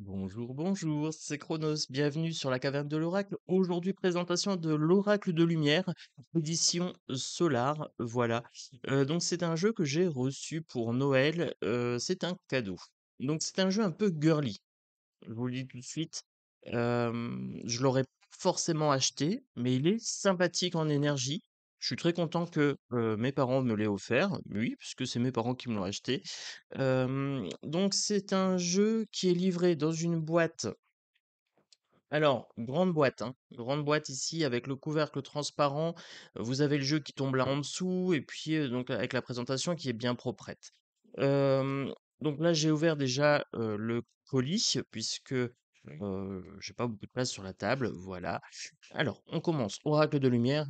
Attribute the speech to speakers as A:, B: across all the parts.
A: Bonjour, bonjour, c'est Chronos, bienvenue sur la caverne de l'oracle. Aujourd'hui, présentation de l'oracle de lumière, édition Solar, voilà. Euh, donc c'est un jeu que j'ai reçu pour Noël, euh, c'est un cadeau. Donc c'est un jeu un peu girly, je vous le dis tout de suite. Euh, je l'aurais forcément acheté, mais il est sympathique en énergie, je suis très content que, mes parents me l'aient offert, oui, puisque c'est mes parents qui me l'ont acheté. donc c'est un jeu qui est livré dans une boîte alors, grande boîte, hein, grande boîte ici avec le couvercle transparent. Vous avez le jeu qui tombe là en dessous et puis, donc avec la présentation qui est bien proprette. donc là, j'ai ouvert déjà, le colis puisque, j'ai pas beaucoup de place sur la table, voilà. Alors on commence, oracle de lumière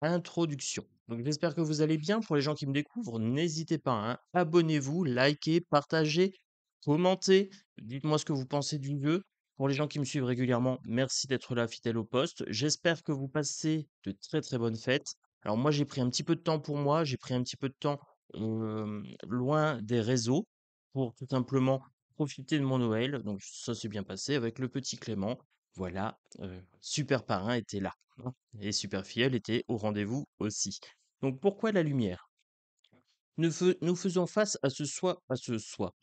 A: Introduction. Donc j'espère que vous allez bien. Pour les gens qui me découvrent, n'hésitez pas, à hein. abonnez-vous, likez, partagez, commentez, dites-moi ce que vous pensez du lieu, Pour les gens qui me suivent régulièrement, merci d'être là fidèle au poste. J'espère que vous passez de très très bonnes fêtes. Alors moi j'ai pris un petit peu de temps pour moi, j'ai pris un petit peu de temps loin des réseaux pour tout simplement profiter de mon Noël. Donc ça s'est bien passé avec le petit Clément. Voilà, super parrain était là. Hein, et Superfiel était au rendez-vous aussi. Donc pourquoi la lumière nous, nous faisons face à ce soi, à ce soi,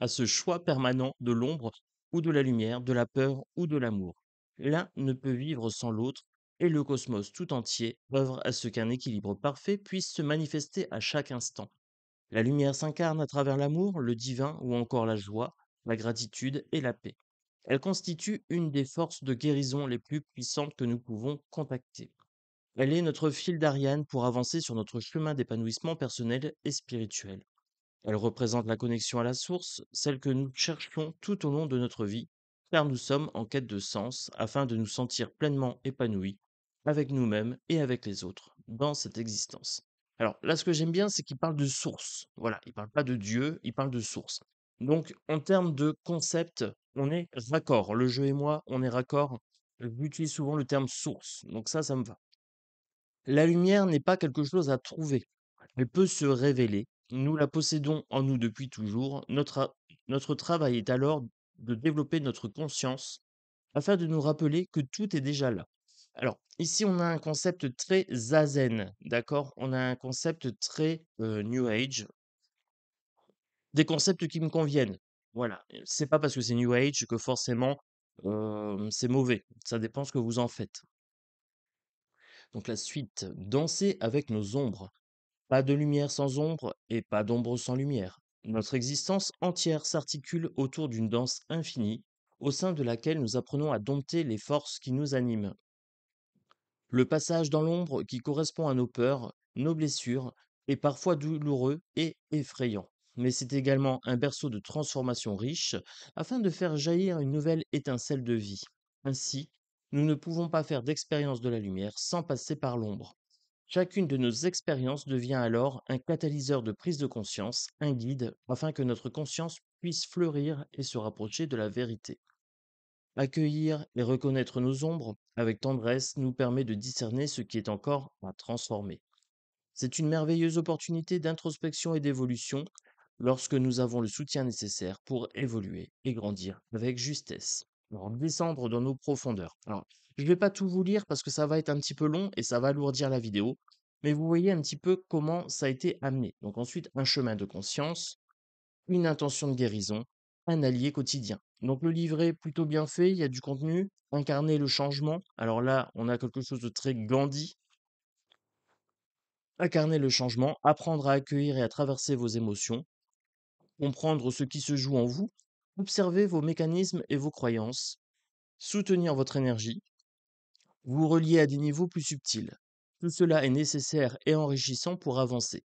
A: à ce choix permanent de l'ombre ou de la lumière, de la peur ou de l'amour. L'un ne peut vivre sans l'autre, et le cosmos tout entier œuvre à ce qu'un équilibre parfait puisse se manifester à chaque instant. La lumière s'incarne à travers l'amour, le divin ou encore la joie, la gratitude et la paix. Elle constitue une des forces de guérison les plus puissantes que nous pouvons contacter. Elle est notre fil d'Ariane pour avancer sur notre chemin d'épanouissement personnel et spirituel. Elle représente la connexion à la source, celle que nous cherchons tout au long de notre vie, car nous sommes en quête de sens afin de nous sentir pleinement épanouis avec nous-mêmes et avec les autres dans cette existence. Alors là, ce que j'aime bien, c'est qu'il parle de source. Voilà, il ne parle pas de Dieu, il parle de source. Donc, en termes de concept, on est raccord. Le jeu et moi, on est raccord. J'utilise souvent le terme source, donc ça, ça me va. La lumière n'est pas quelque chose à trouver. Elle peut se révéler. Nous la possédons en nous depuis toujours. Notre, travail est alors de développer notre conscience afin de nous rappeler que tout est déjà là. Alors, ici, on a un concept très zazen, d'accord On a un concept très euh, New Age. Des concepts qui me conviennent. Voilà, c'est pas parce que c'est New Age que forcément euh, c'est mauvais. Ça dépend ce que vous en faites. Donc la suite, danser avec nos ombres. Pas de lumière sans ombre et pas d'ombre sans lumière. Notre existence entière s'articule autour d'une danse infinie, au sein de laquelle nous apprenons à dompter les forces qui nous animent. Le passage dans l'ombre qui correspond à nos peurs, nos blessures, est parfois douloureux et effrayant mais c'est également un berceau de transformation riche afin de faire jaillir une nouvelle étincelle de vie. Ainsi, nous ne pouvons pas faire d'expérience de la lumière sans passer par l'ombre. Chacune de nos expériences devient alors un catalyseur de prise de conscience, un guide, afin que notre conscience puisse fleurir et se rapprocher de la vérité. Accueillir et reconnaître nos ombres avec tendresse nous permet de discerner ce qui est encore à transformer. C'est une merveilleuse opportunité d'introspection et d'évolution lorsque nous avons le soutien nécessaire pour évoluer et grandir avec justesse. En descendre dans nos profondeurs. Alors, je ne vais pas tout vous lire parce que ça va être un petit peu long et ça va alourdir la vidéo, mais vous voyez un petit peu comment ça a été amené. Donc ensuite, un chemin de conscience, une intention de guérison, un allié quotidien. Donc le livret plutôt bien fait, il y a du contenu, incarner le changement. Alors là, on a quelque chose de très Gandhi. Incarner le changement, apprendre à accueillir et à traverser vos émotions, comprendre ce qui se joue en vous, observer vos mécanismes et vos croyances, soutenir votre énergie, vous relier à des niveaux plus subtils. Tout cela est nécessaire et enrichissant pour avancer.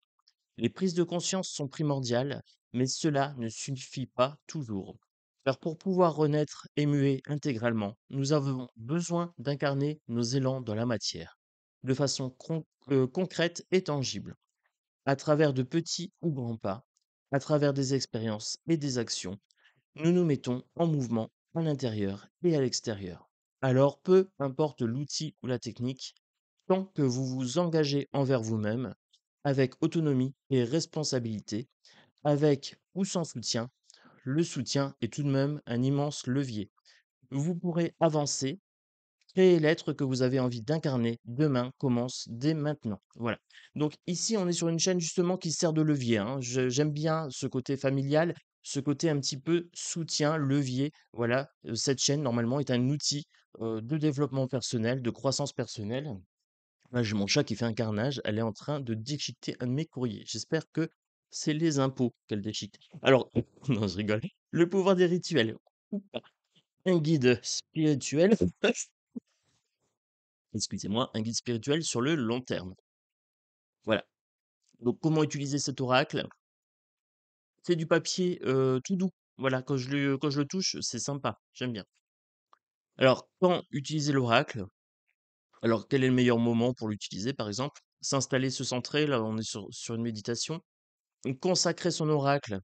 A: Les prises de conscience sont primordiales, mais cela ne suffit pas toujours. Car pour pouvoir renaître et muer intégralement, nous avons besoin d'incarner nos élans dans la matière, de façon euh, concrète et tangible, à travers de petits ou grands pas, à travers des expériences et des actions, nous nous mettons en mouvement à l'intérieur et à l'extérieur. Alors peu importe l'outil ou la technique, tant que vous vous engagez envers vous-même, avec autonomie et responsabilité, avec ou sans soutien, le soutien est tout de même un immense levier. Vous pourrez avancer et l'être que vous avez envie d'incarner demain commence dès maintenant. Voilà. Donc ici, on est sur une chaîne justement qui sert de levier. Hein. J'aime bien ce côté familial, ce côté un petit peu soutien, levier. Voilà, euh, cette chaîne normalement est un outil de développement personnel, de croissance personnelle. Là, j'ai mon chat qui fait un carnage. Elle est en train de déchiqueter un de mes courriers. J'espère que c'est les impôts qu'elle déchiquette. Alors, non, je rigole. Le pouvoir des rituels. Un guide spirituel. excusez-moi, un guide spirituel sur le long terme. Voilà. Donc comment utiliser cet oracle C'est du papier tout doux. Voilà, quand je le, quand je le touche, c'est sympa, j'aime bien. Alors, quand utiliser l'oracle Alors, quel est le meilleur moment pour l'utiliser, par exemple S'installer, se centrer, là on est sur, une méditation. consacrer son oracle.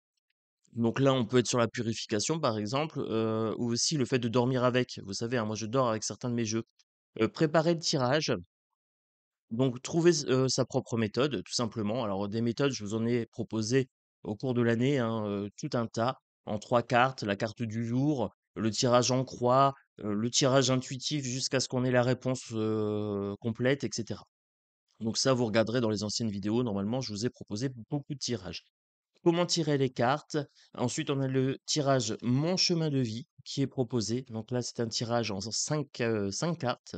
A: Donc là, on peut être sur la purification, par exemple, ou aussi le fait de dormir avec. Vous savez, hein, moi je dors avec certains de mes jeux préparer le tirage. Donc trouver sa propre méthode, tout simplement. Alors des méthodes, je vous en ai proposé au cours de l'année, hein, tout un tas, en trois cartes, la carte du jour, le tirage en croix, le tirage intuitif jusqu'à ce qu'on ait la réponse, complète etc. Donc ça, vous regarderez dans les anciennes vidéos, normalement, je vous ai proposé beaucoup de tirages comment tirer les cartes. Ensuite, on a le tirage Mon chemin de vie qui est proposé. Donc là, c'est un tirage en cinq euh, cartes.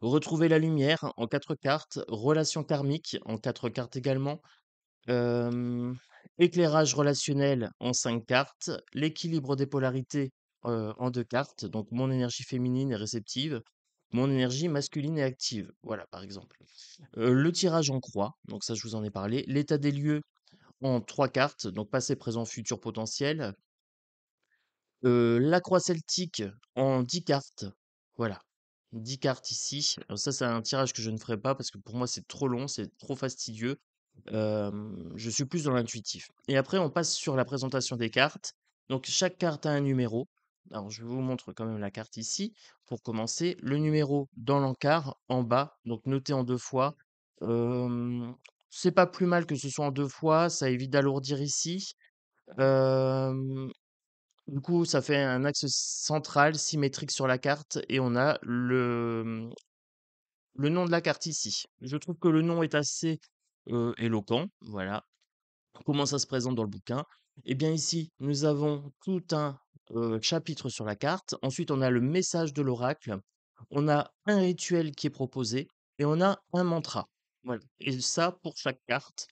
A: Retrouver la lumière en quatre cartes. Relation karmique en quatre cartes également. éclairage relationnel en cinq cartes. L'équilibre des polarités euh, en 2 cartes. Donc mon énergie féminine est réceptive mon énergie masculine est active. Voilà, par exemple. Euh, le tirage en croix, donc ça je vous en ai parlé. L'état des lieux en trois cartes, donc passé, présent, futur, potentiel. la croix celtique en dix cartes. Voilà. dix cartes ici. Alors ça, c'est un tirage que je ne ferai pas parce que pour moi, c'est trop long, c'est trop fastidieux. je suis plus dans l'intuitif. Et après, on passe sur la présentation des cartes. Donc, chaque carte a un numéro. Alors, je vous montre quand même la carte ici pour commencer. Le numéro dans l'encart en bas, donc noté en deux fois c'est pas plus mal que ce soit en deux fois, ça évite d'alourdir ici. du coup, ça fait un axe central symétrique sur la carte et on a le, mmh, le nom de la carte ici. Je trouve que le nom est assez éloquent. Voilà comment ça se présente dans le bouquin. Et eh bien ici, nous avons tout un chapitre sur la carte. Ensuite, on a le message de l'oracle. On a un rituel qui est proposé et on a un mantra. Voilà. Et ça pour chaque carte.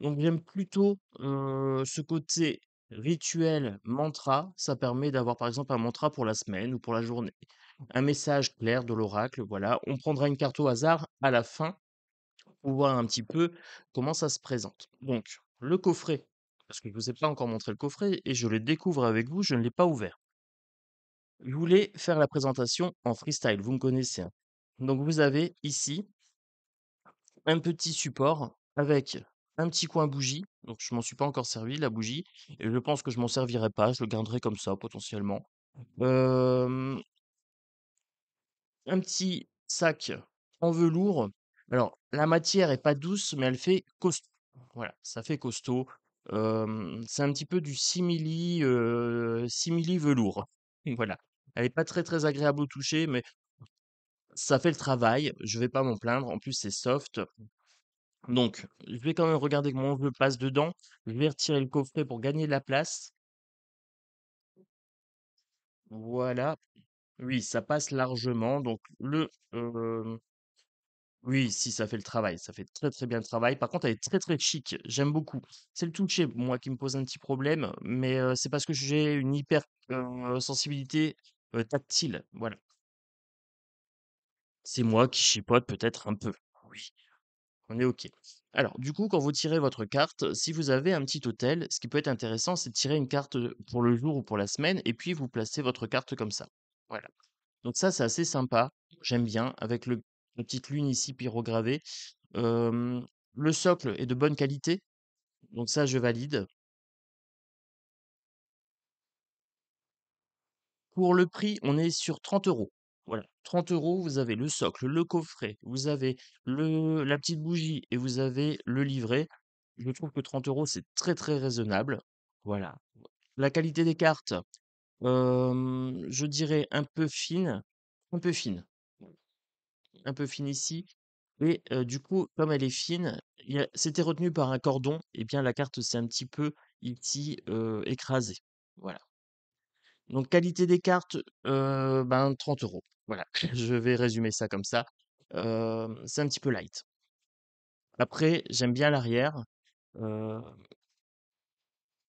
A: Donc j'aime plutôt ce côté rituel mantra. Ça permet d'avoir par exemple un mantra pour la semaine ou pour la journée. Mmh. Un message clair de l'oracle. Voilà. On prendra une carte au hasard à la fin pour voir un petit peu comment ça se présente. Donc le coffret. Parce que je ne vous ai pas encore montré le coffret et je le découvre avec vous, je ne l'ai pas ouvert. Je voulais faire la présentation en freestyle, vous me connaissez. Hein. Donc vous avez ici un petit support avec un petit coin bougie. Donc je m'en suis pas encore servi, la bougie. Et je pense que je m'en servirai pas, je le garderai comme ça potentiellement. un petit sac en velours. Alors la matière est pas douce, mais elle fait costaud. Voilà, ça fait costaud. c'est un petit peu du simili, simili velours. Voilà. Elle n'est pas très très agréable au toucher, mais ça fait le travail, je vais pas m'en plaindre, en plus c'est soft. Donc, je vais quand même regarder comment je passe dedans. Je vais retirer le coffret pour gagner de la place. Voilà. Oui, ça passe largement. Donc, le. Euh, oui, si, ça fait le travail. Ça fait très très bien le travail. Par contre, elle est très très chic. J'aime beaucoup. C'est le toucher, moi, qui me pose un petit problème. Mais euh, c'est parce que j'ai une hyper euh, sensibilité tactile. Voilà. C'est moi qui chipote peut-être un peu. Oui, on est OK. Alors, du coup, quand vous tirez votre carte, si vous avez un petit hôtel, ce qui peut être intéressant, c'est de tirer une carte pour le jour ou pour la semaine, et puis vous placez votre carte comme ça. Voilà. Donc ça, c'est assez sympa. J'aime bien, avec le, la petite lune ici pyrogravée. le socle est de bonne qualité. Donc ça, je valide. Pour le prix, on est sur 30 euros. Voilà, 30 euros, vous avez le socle, le coffret, vous avez le, la petite bougie et vous avez le livret. Je trouve que 30 euros, c'est très très raisonnable. Voilà. La qualité des cartes, je dirais un peu fine, un peu fine, un peu fine ici. Et du coup, comme elle est fine, c'était retenu par un cordon, et eh bien la carte s'est un petit peu écrasée. Voilà. Donc qualité des cartes, ben 30 euros. Voilà, je vais résumer ça comme ça. c'est un petit peu light. Après, j'aime bien l'arrière,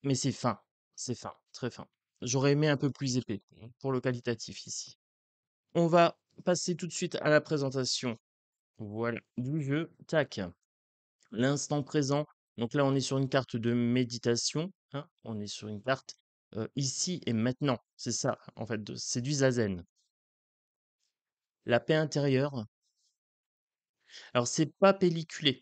A: mais c'est fin, c'est fin, très fin. J'aurais aimé un peu plus épais hein, pour le qualitatif ici. On va passer tout de suite à la présentation. Voilà, du jeu, tac. L'instant présent, donc là on est sur une carte de méditation, hein. on est sur une carte ici et maintenant, c'est ça en fait, c'est du zazen. La paix intérieure. Alors c'est pas pelliculé.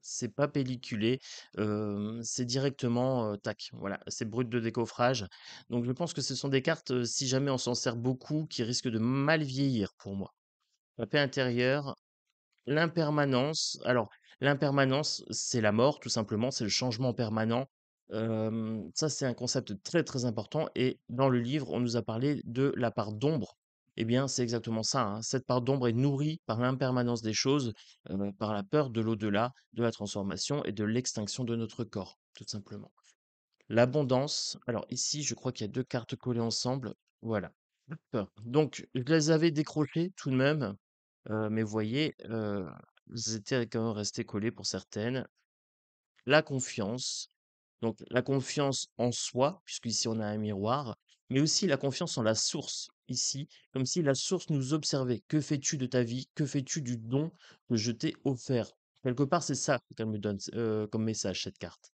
A: C'est pas pelliculé, c'est directement, tac, voilà, c'est brut de décoffrage. Donc je pense que ce sont des cartes, si jamais on s'en sert beaucoup, qui risquent de mal vieillir pour moi. La paix intérieure, l'impermanence, alors l'impermanence, c'est la mort tout simplement, c'est le changement permanent. ça c'est un concept très, très important et dans le livre, on nous a parlé de la part d'ombre eh bien, c'est exactement ça. Hein. Cette part d'ombre est nourrie par l'impermanence des choses, par la peur de l'au-delà, de la transformation et de l'extinction de notre corps, tout simplement. L'abondance. Alors ici, je crois qu'il y a deux cartes collées ensemble. Voilà. Donc, je les avais décrochées tout de même, mais vous voyez, elles étaient quand même restées collées pour certaines. La confiance. Donc, la confiance en soi, puisqu'ici on a un miroir, mais aussi la confiance en la source, ici, comme si la source nous observait. Que fais-tu de ta vie Que fais-tu du don que je t'ai offert Quelque part, c'est ça qu'elle me donne euh, comme message, cette carte.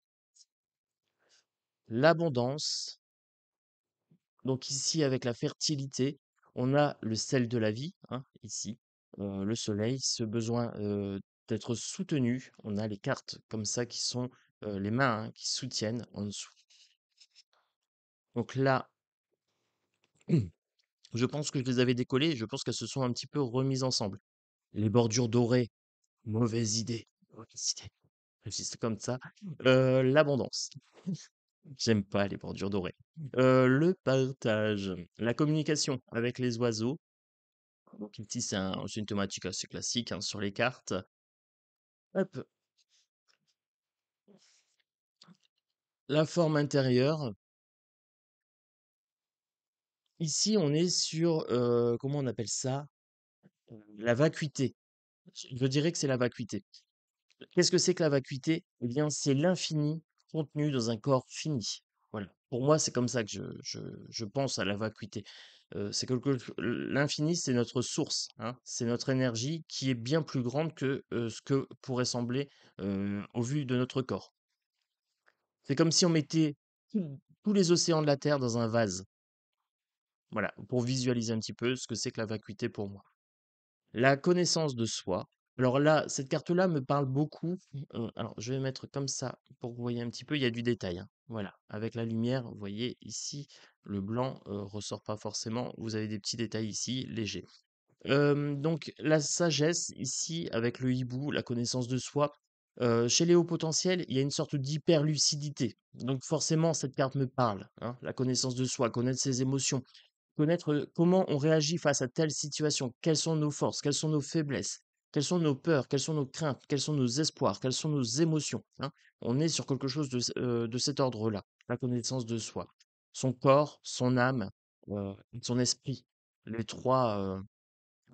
A: L'abondance, donc ici avec la fertilité, on a le sel de la vie, hein, ici, euh, le soleil, ce besoin euh, d'être soutenu. On a les cartes comme ça qui sont les mains hein, qui soutiennent en dessous. Donc là, Je pense que je les avais décollées, je pense qu'elles se sont un petit peu remises ensemble. Les bordures dorées, mauvaise idée, comme ça. Euh, l'abondance. J'aime pas les bordures dorées. Euh, le partage, la communication avec les oiseaux. c'est une thématique assez classique hein, sur les cartes. Hop. La forme intérieure, Ici, on est sur, comment on appelle ça? La vacuité. Je dirais que c'est la vacuité. Qu'est-ce que c'est que la vacuité? Eh bien, c'est l'infini contenu dans un corps fini. Voilà. Pour moi, c'est comme ça que je pense à la vacuité. c'est que l'infini, c'est notre source, hein. c'est notre énergie qui est bien plus grande que, ce que pourrait sembler, au vu de notre corps. C'est comme si on mettait tous les océans de la terre dans un vase. Voilà, pour visualiser un petit peu ce que c'est que la vacuité pour moi. La connaissance de soi. Alors là, cette carte-là me parle beaucoup. Euh, alors je vais mettre comme ça pour que vous voyez un petit peu, il y a du détail. Hein. Voilà, avec la lumière, vous voyez ici, le blanc euh, ressort pas forcément. Vous avez des petits détails ici, légers. donc la sagesse ici, avec le hibou, la connaissance de soi, euh, chez les hauts potentiels, il y a une sorte d'hyperlucidité. Donc forcément, cette carte me parle. Hein, la connaissance de soi, connaître ses émotions, connaître comment on réagit face à telle situation, quelles sont nos forces, quelles sont nos faiblesses, quelles sont nos peurs, quelles sont nos craintes, quels sont nos espoirs, quelles sont nos émotions. Hein? on est sur quelque chose de, de cet ordre-là, la connaissance de soi. Son corps, son âme, son esprit, les trois,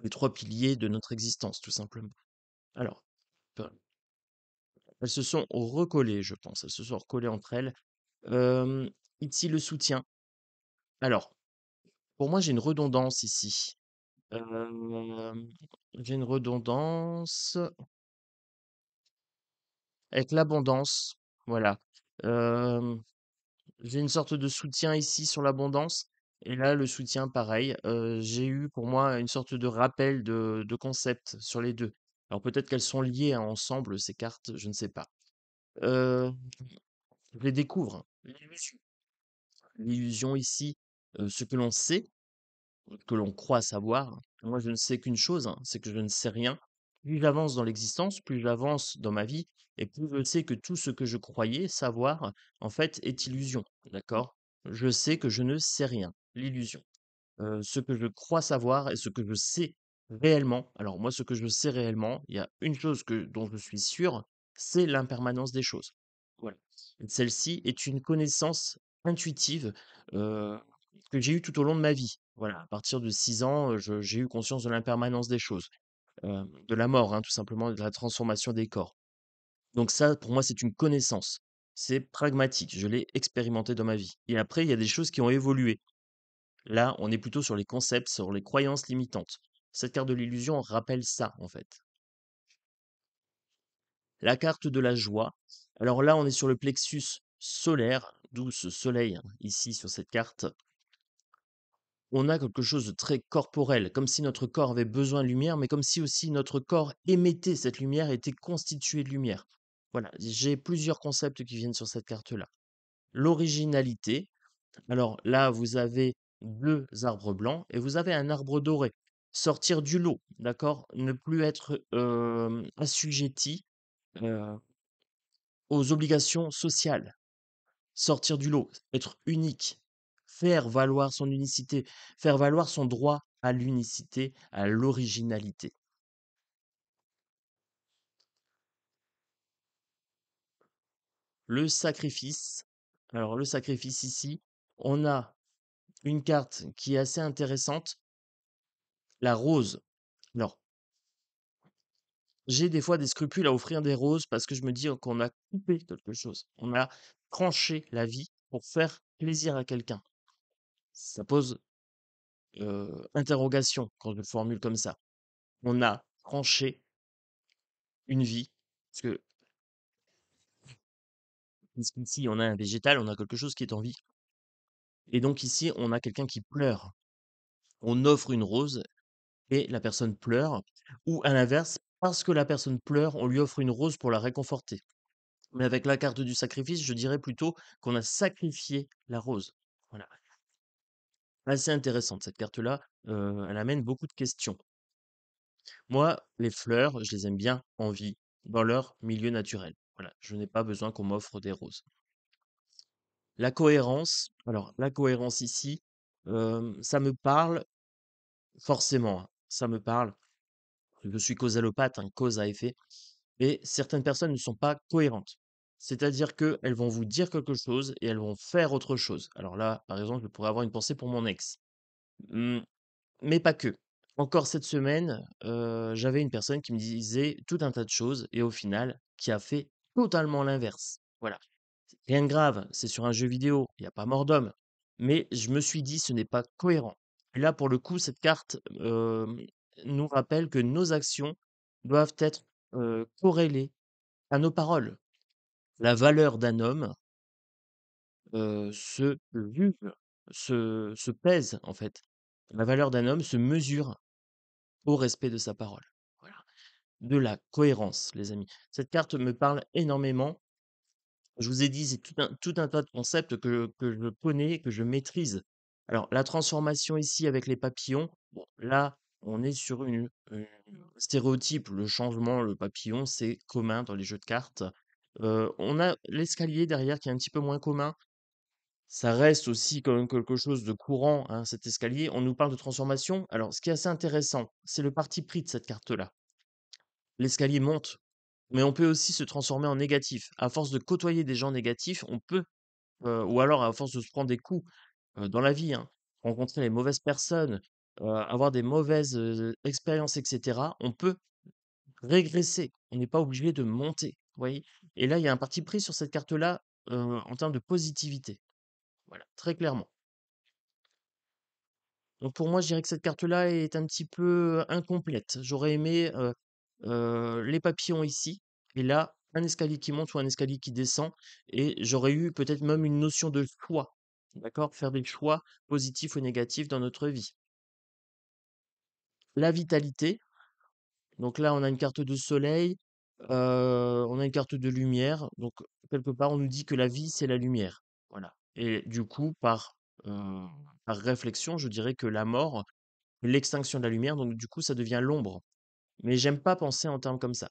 A: les trois piliers de notre existence, tout simplement. Alors, elles se sont recollées, je pense, elles se sont recollées entre elles. ici, le soutien. Alors, pour moi, j'ai une redondance ici. j'ai une redondance avec l'abondance, voilà. j'ai une sorte de soutien ici sur l'abondance et là, le soutien pareil. j'ai eu pour moi une sorte de rappel de concept sur les deux. Alors peut-être qu'elles sont liées, hein, ensemble ces cartes, je ne sais pas. je les découvre, L'illusion ici ce que l'on sait, que l'on croit savoir. Moi, je ne sais qu'une chose, hein, c'est que je ne sais rien. Plus j'avance dans l'existence, plus j'avance dans ma vie, et plus je sais que tout ce que je croyais savoir, en fait, est illusion. D'accord Je sais que je ne sais rien, l'illusion. ce que je crois savoir et ce que je sais réellement. Alors moi, ce que je sais réellement, il y a une chose que, dont je suis sûr, c'est l'impermanence des choses. Voilà. Celle-ci est une connaissance intuitive que j'ai eu tout au long de ma vie. Voilà, à partir de 6 ans, j'ai eu conscience de l'impermanence des choses, de la mort, hein, tout simplement, de la transformation des corps. Donc ça, pour moi, c'est une connaissance. C'est pragmatique. Je l'ai expérimenté dans ma vie. Et après, il y a des choses qui ont évolué. Là, on est plutôt sur les concepts, sur les croyances limitantes. Cette carte de l'illusion rappelle ça, en fait. La carte de la joie. Alors là, on est sur le plexus solaire, d'où ce soleil, hein, ici sur cette carte, on a quelque chose de très corporel, comme si notre corps avait besoin de lumière, mais comme si aussi notre corps émettait cette lumière, était constitué de lumière. Voilà, j'ai plusieurs concepts qui viennent sur cette carte-là. L'originalité. Alors là, vous avez deux arbres blancs et vous avez un arbre doré. Sortir du lot, d'accord Ne plus être assujetti aux obligations sociales. Sortir du lot, être unique, faire valoir son unicité, faire valoir son droit à l'unicité, à l'originalité. Le sacrifice. Alors le sacrifice ici, on a une carte qui est assez intéressante, la rose. Alors, j'ai des fois des scrupules à offrir des roses parce que je me dis qu'on a coupé quelque chose, on a tranché la vie pour faire plaisir à quelqu'un ça pose interrogation quand je le formule comme ça. On a tranché une vie, parce que ici on a un végétal, on a quelque chose qui est en vie. Et donc ici on a quelqu'un qui pleure. On offre une rose et la personne pleure, ou à l'inverse, parce que la personne pleure, on lui offre une rose pour la réconforter. Mais avec la carte du sacrifice, je dirais plutôt qu'on a sacrifié la rose. Voilà assez intéressante. Cette carte-là, elle amène beaucoup de questions. Moi, les fleurs, je les aime bien en vie, dans leur milieu naturel. Voilà, je n'ai pas besoin qu'on m'offre des roses. La cohérence, alors la cohérence ici, ça me parle forcément, hein. ça me parle. Je suis causalopathe, hein, cause à effet, mais certaines personnes ne sont pas cohérentes. C'est-à-dire qu'elles vont vous dire quelque chose et elles vont faire autre chose. Alors là, par exemple, je pourrais avoir une pensée pour mon ex. Mmh, mais pas que. Encore cette semaine, j'avais une personne qui me disait tout un tas de choses et au final, qui a fait totalement l'inverse. Voilà. Rien de grave, c'est sur un jeu vidéo, il n'y a pas mort d'homme. Mais je me suis dit, ce n'est pas cohérent. là, pour le coup, cette carte nous rappelle que nos actions doivent être corrélées à nos paroles la valeur d'un homme se se, pèse en fait. La valeur d'un homme se mesure au respect de sa parole. De la cohérence, les amis. Cette carte me parle énormément. Je vous ai dit, c'est tout un, tas de concepts que, que je connais, que je maîtrise. Alors, la transformation ici avec les papillons, bon, là, on est sur une stéréotype. Le changement, le papillon, c'est commun dans les jeux de cartes on a l'escalier derrière qui est un petit peu moins commun. Ça reste aussi comme quelque chose de courant, hein, cet escalier. On nous parle de transformation. Alors ce qui est assez intéressant, c'est le parti pris de cette carte-là. L'escalier monte, mais on peut aussi se transformer en négatif. À force de côtoyer des gens négatifs, on peut, ou alors à force de se prendre des coups, dans la vie, hein, rencontrer les mauvaises personnes, avoir des mauvaises, expériences etc, on peut régresser. On n'est pas obligé de monter. Et là, il y a un parti pris sur cette carte-là en termes de positivité. Voilà, très clairement. Donc pour moi, je dirais que cette carte-là est un petit peu incomplète. J'aurais aimé les papillons ici, et là, un escalier qui monte ou un escalier qui descend, et j'aurais eu peut-être même une notion de choix. D'accord Faire des choix positifs ou négatifs dans notre vie. La vitalité. Donc là, on a une carte de soleil, on a une carte de lumière, donc quelque part, on nous dit que la vie, c'est la lumière. Voilà et du coup, par, par réflexion, je dirais que la mort, l'extinction de la lumière, donc du coup, ça devient l'ombre. Mais j'aime pas penser en termes comme ça.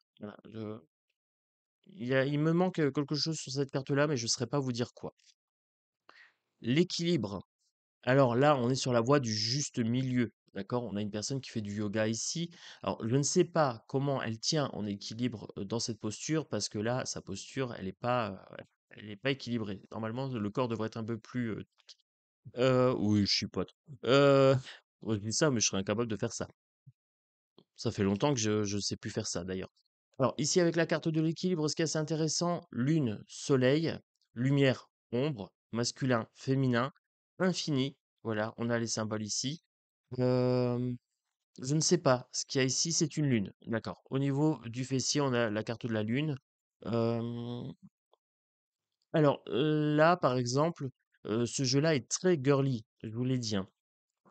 A: il il me manque, quelque chose sur cette carte-là, mais je ne saurais pas vous dire quoi. L'équilibre. Alors là, on est sur la voie du juste milieu. D'accord On a une personne qui fait du yoga ici. Alors, je ne sais pas comment elle tient en équilibre dans cette posture parce que là, sa posture, elle n'est pas, elle pas équilibrée. Normalement, le corps devrait être un peu plus. Euh, oui, je suis pas Euh, je dis ça, mais je serais incapable de faire ça. Ça fait longtemps que je ne sais plus faire ça d'ailleurs. Alors, ici, avec la carte de l'équilibre, ce qui est assez intéressant lune, soleil, lumière, ombre, masculin, féminin, infini. Voilà, on a les symboles ici je ne sais pas. Ce qu'il y a ici, c'est une lune. D'accord. Au niveau du fessier, on a la carte de la lune. alors, là, par exemple, ce jeu-là est très girly, je vous l'ai dit, hein.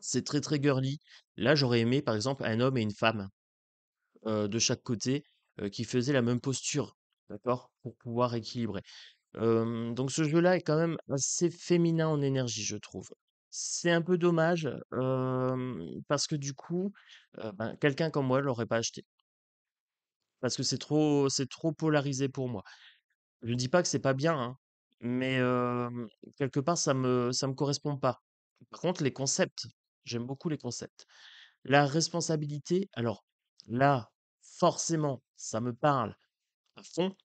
A: C'est très, très girly. Là, j'aurais aimé, par exemple, un homme et une femme, de chaque côté, qui faisaient la même posture, d'accord? Pour pouvoir équilibrer. donc ce jeu-là est quand même assez féminin en énergie, je trouve. C'est un peu dommage, parce que du coup, ben, quelqu'un comme moi l'aurait pas acheté. Parce que c'est trop, c'est trop polarisé pour moi. Je ne dis pas que c'est pas bien, hein, mais quelque part, ça me, ça me correspond pas. Par contre, les concepts, j'aime beaucoup les concepts. La responsabilité, alors là, forcément, ça me parle à fond,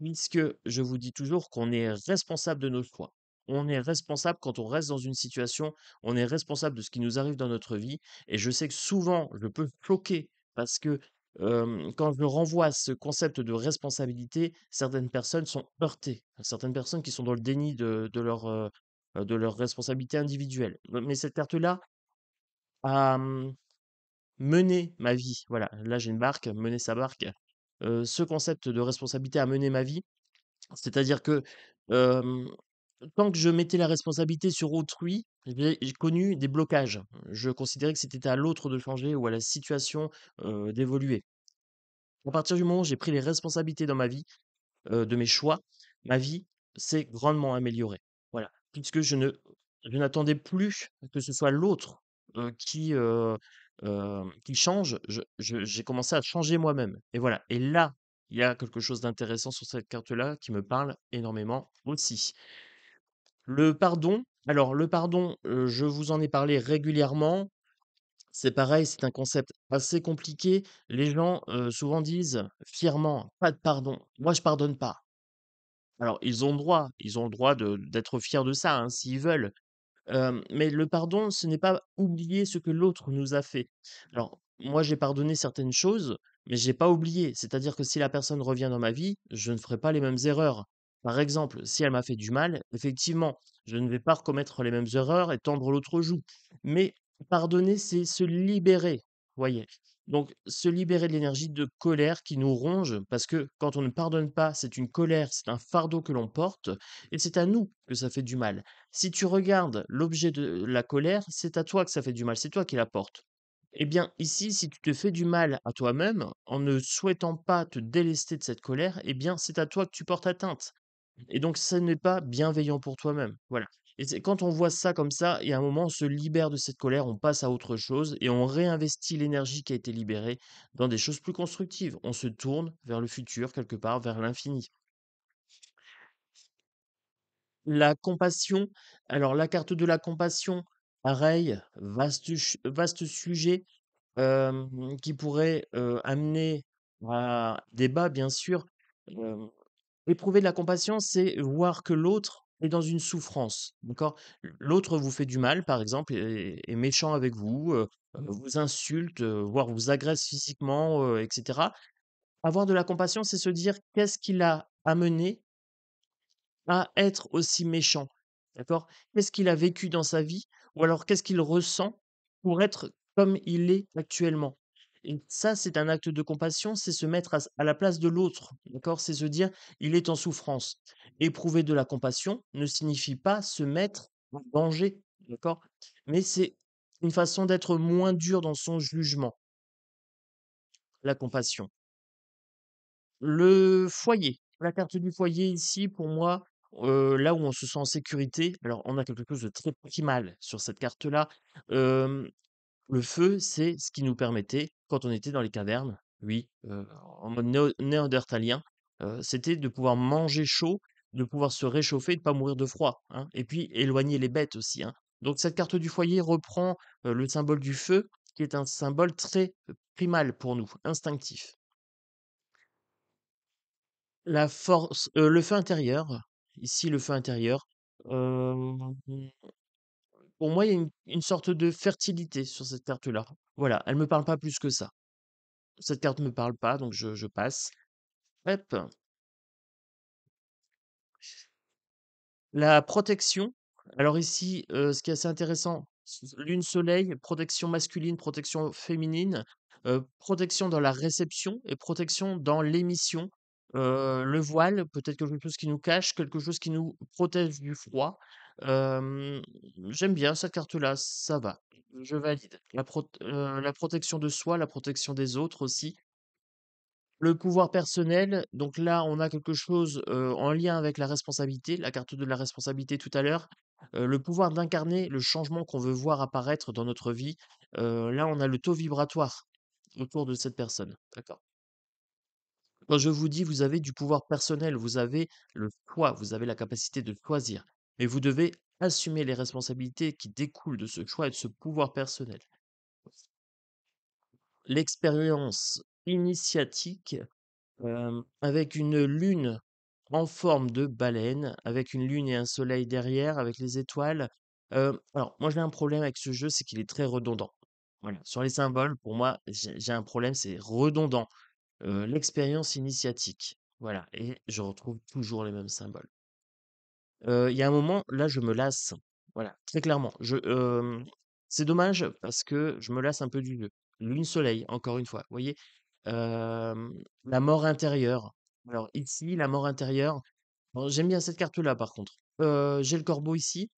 A: puisque je vous dis toujours qu'on est responsable de nos choix on est responsable quand on reste dans une situation, on est responsable de ce qui nous arrive dans notre vie. Et je sais que souvent, je peux floquer, parce que quand je renvoie à ce concept de responsabilité, certaines personnes sont heurtées. Certaines personnes qui sont dans le déni de, leur, de leur responsabilité individuelle. Mais cette carte-là a mmh, mené ma vie. Voilà, là j'ai une barque, mener sa barque. ce concept de responsabilité a mené ma vie. C'est-à-dire que tant que je mettais la responsabilité sur autrui, eh j'ai connu des blocages. Je considérais que c'était à l'autre de changer ou à la situation d'évoluer. À partir du moment où j'ai pris les responsabilités dans ma vie, de mes choix, ma vie s'est grandement améliorée. Voilà. Puisque je ne n'attendais plus que ce soit l'autre qui, qui change, j'ai commencé à changer moi-même. Et voilà. Et là, il y a quelque chose d'intéressant sur cette carte-là qui me parle énormément aussi. Le pardon, alors le pardon, je vous en ai parlé régulièrement. C'est pareil, c'est un concept assez compliqué. Les gens souvent disent fièrement, pas de pardon, moi je pardonne pas. Alors ils ont le droit, ils ont le droit d'être fiers de ça hein, s'ils veulent. mais le pardon, ce n'est pas oublier ce que l'autre nous a fait. Alors moi j'ai pardonné certaines choses, mais j'ai pas oublié. C'est-à-dire que si la personne revient dans ma vie, je ne ferai pas les mêmes erreurs. Par exemple, si elle m'a fait du mal, effectivement, je ne vais pas recommettre les mêmes erreurs et tendre l'autre joue. Mais pardonner, c'est se libérer, voyez. Donc, se libérer de l'énergie de colère qui nous ronge, parce que quand on ne pardonne pas, c'est une colère, c'est un fardeau que l'on porte, et c'est à nous que ça fait du mal. Si tu regardes l'objet de la colère, c'est à toi que ça fait du mal, c'est toi qui la portes. Eh bien, ici, si tu te fais du mal à toi-même, en ne souhaitant pas te délester de cette colère, eh bien, c'est à toi que tu portes atteinte. Et donc, ce n'est pas bienveillant pour toi-même. Voilà. Et quand on voit ça comme ça, et à un moment, on se libère de cette colère, on passe à autre chose et on réinvestit l'énergie qui a été libérée dans des choses plus constructives. On se tourne vers le futur, quelque part, vers l'infini. La compassion, alors la carte de la compassion, pareil, vaste, vaste sujet qui pourrait amener à débat, bien sûr. Éprouver de la compassion, c'est voir que l'autre est dans une souffrance. D'accord L'autre vous fait du mal, par exemple, est, méchant avec vous, vous insulte, voire vous agresse physiquement, etc. Avoir de la compassion, c'est se dire qu'est-ce qui l'a amené à être aussi méchant. D'accord Qu'est-ce qu'il a vécu dans sa vie Ou alors qu'est-ce qu'il ressent pour être comme il est actuellement et ça, c'est un acte de compassion, c'est se mettre à, la place de l'autre, d'accord C'est se dire, il est en souffrance. Éprouver de la compassion ne signifie pas se mettre en danger, d'accord Mais c'est une façon d'être moins dur dans son jugement. La compassion. Le foyer. La carte du foyer ici, pour moi, là où on se sent en sécurité, alors on a quelque chose de très primal sur cette carte-là. Le feu, c'est ce qui nous permettait, quand on était dans les cavernes, oui, euh, en mode néandertalien, euh, c'était de pouvoir manger chaud, de pouvoir se réchauffer, de ne pas mourir de froid. Hein, et puis éloigner les bêtes aussi. Hein. Donc cette carte du foyer reprend euh, le symbole du feu, qui est un symbole très primal pour nous, instinctif. La force, le feu intérieur, ici le feu intérieur, pour moi, il y a une, sorte de fertilité sur cette carte-là. Voilà, elle ne me parle pas plus que ça. Cette carte ne me parle pas, donc je, passe. Hop. La protection. Alors ici, euh, ce qui est assez intéressant, lune soleil, protection masculine, protection féminine, euh, protection dans la réception et protection dans l'émission. Euh, le voile, peut-être quelque chose qui nous cache, quelque chose qui nous protège du froid, j'aime bien cette carte-là, ça va, je valide. La la protection de soi, la protection des autres aussi. Le pouvoir personnel, donc là, on a quelque chose, en lien avec la responsabilité, la carte de la responsabilité tout à l'heure. le pouvoir d'incarner le changement qu'on veut voir apparaître dans notre vie. là, on a le taux vibratoire autour de cette personne. D'accord. Quand je vous dis: «Vous avez du pouvoir personnel», vous avez le choix, vous avez la capacité de choisir. Et vous devez assumer les responsabilités qui découlent de ce choix et de ce pouvoir personnel. L'expérience initiatique avec une lune en forme de baleine, avec une lune et un soleil derrière, avec les étoiles. alors, moi, j'ai un problème avec ce jeu, c'est qu'il est très redondant. Voilà. Sur les symboles, pour moi, j'ai un problème, c'est redondant. L'expérience initiatique. Voilà. Et je retrouve toujours les mêmes symboles il y a un moment, là, je me lasse. Voilà, très clairement. Je, c'est dommage parce que je me lasse un peu du Lune, soleil, encore une fois, vous voyez? la mort intérieure. Alors ici, la mort intérieure, j'aime bien cette carte-là, par contre. j'ai le Corbeau ici.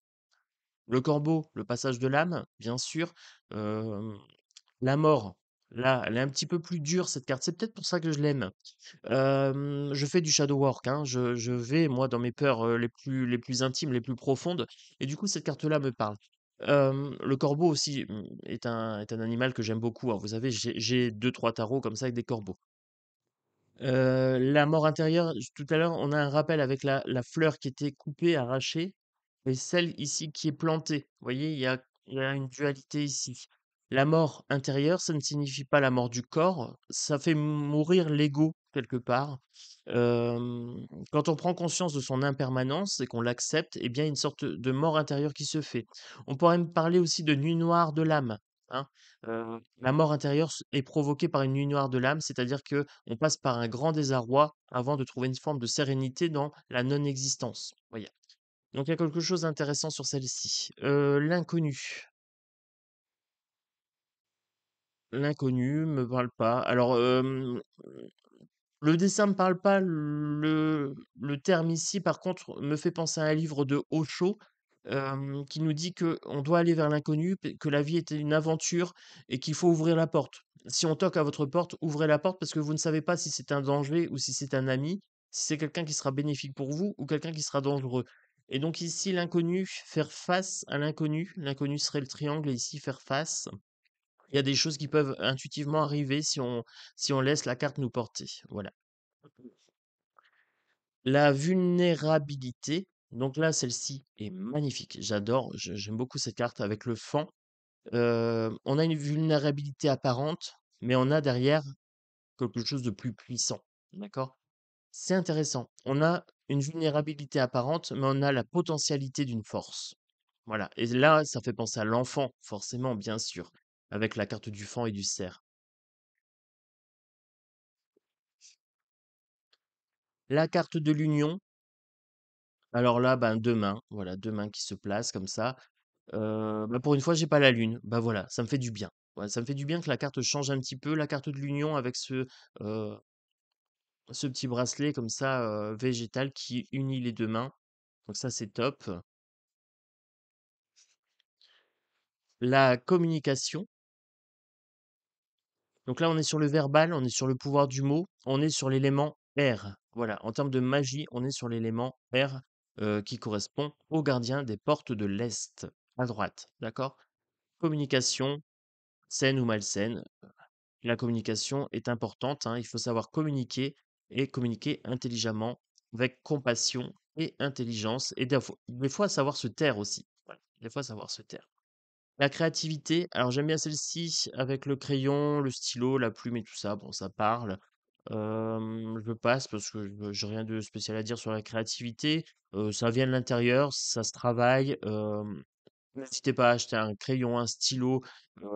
A: Le Corbeau, le passage de l'âme, bien sûr. la mort. Là, elle est un petit peu plus dure cette carte. C'est peut-être pour ça que je l'aime. je fais du shadow work. Hein. Je, vais, moi, dans mes peurs les plus, les plus intimes, les plus profondes. Et du coup, cette carte-là me parle. le corbeau aussi mmh, est un, est un animal que j'aime beaucoup. Vous savez, j'ai deux, trois tarots comme ça avec des corbeaux. la mort intérieure, tout à l'heure, on a un rappel avec la, la fleur qui était coupée, arrachée, et celle ici qui est plantée. Vous voyez, il y a, il y a une dualité ici la mort intérieure, ça ne signifie pas la mort du corps, ça fait mourir l'ego quelque part. quand on prend conscience de son impermanence et qu'on l'accepte, eh bien, a une sorte de mort intérieure qui se fait. On pourrait même parler aussi de nuit noire de l'âme. Hein. la mort intérieure est provoquée par une nuit noire de l'âme, c'est-à-dire que on passe par un grand désarroi avant de trouver une forme de sérénité dans la non-existence. Donc il y a quelque chose d'intéressant sur celle-ci. L'inconnu. L'inconnu me parle pas. Alors, le dessin me parle pas, le terme ici, par contre, me fait penser à un livre de Osho, qui nous dit qu'on doit aller vers l'inconnu, que la vie est une aventure et qu'il faut ouvrir la porte. Si on toque à votre porte, ouvrez la porte parce que vous ne savez pas si c'est un danger ou si c'est un ami, si c'est quelqu'un qui sera bénéfique pour vous ou quelqu'un qui sera dangereux et donc ici, l'inconnu, faire face à l'inconnu, l'inconnu serait le triangle et ici, faire face il y a des choses qui peuvent intuitivement arriver si on, laisse la carte nous porter. Voilà. La vulnérabilité, donc là, celle-ci est magnifique. J'adore, j'aime beaucoup cette carte avec le fond. Euh, on a une vulnérabilité apparente, mais on a derrière quelque chose de plus puissant. D'accord C'est intéressant. On a une vulnérabilité apparente, mais on a la potentialité d'une force. Voilà. Et là, ça fait penser à l'enfant, forcément, bien sûr avec la carte du fan et du cerf. La carte de l'union. Alors là, ben mains voilà, mains qui se placent comme ça. Bah, pour une fois, j'ai pas la lune. Bah voilà, ça me fait du bien. Voilà, ça me fait du bien que la carte change un petit peu. La carte de l'union avec ce, ce petit bracelet comme ça végétal qui unit les deux mains. Donc ça, c'est top. La communication. Donc là, on est sur le verbal, on est sur le pouvoir du mot, on est sur l'élément R. Voilà, en termes de magie, on est sur l'élément R euh, qui correspond au gardien des portes de l'Est, à droite. D'accord Communication, saine ou malsaine. Euh, la communication est importante, hein, il faut savoir communiquer et communiquer intelligemment, avec compassion et intelligence, et des fois, savoir se taire aussi. des fois savoir se taire. La créativité, alors j'aime bien celle-ci avec le crayon, le stylo, la plume et tout ça, bon ça parle. je je passe parce que j'ai rien de spécial à dire sur la créativité. ça vient de l'intérieur, ça se travaille. n'hésitez pas à acheter un crayon, un stylo,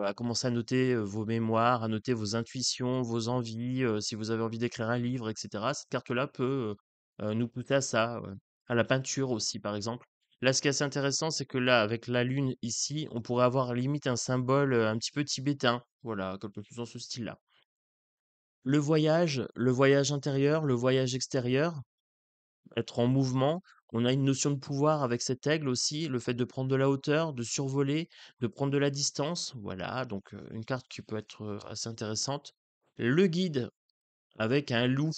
A: à commencer à noter, vos mémoires, à noter vos intuitions, vos envies, si vous avez envie d'écrire un livre etc. Cette carte-là peut, nous coûter à ça, à la peinture aussi par exemple. Là, ce qui est assez intéressant, c'est que là, avec la lune ici, on pourrait avoir limite un symbole un petit peu tibétain. Voilà, quelque chose dans ce style-là. Le voyage, le voyage intérieur, le voyage extérieur, être en mouvement. On a une notion de pouvoir avec cet aigle aussi, le fait de prendre de la hauteur, de survoler, de prendre de la distance. Voilà, donc une carte qui peut être assez intéressante. Le guide avec un loup.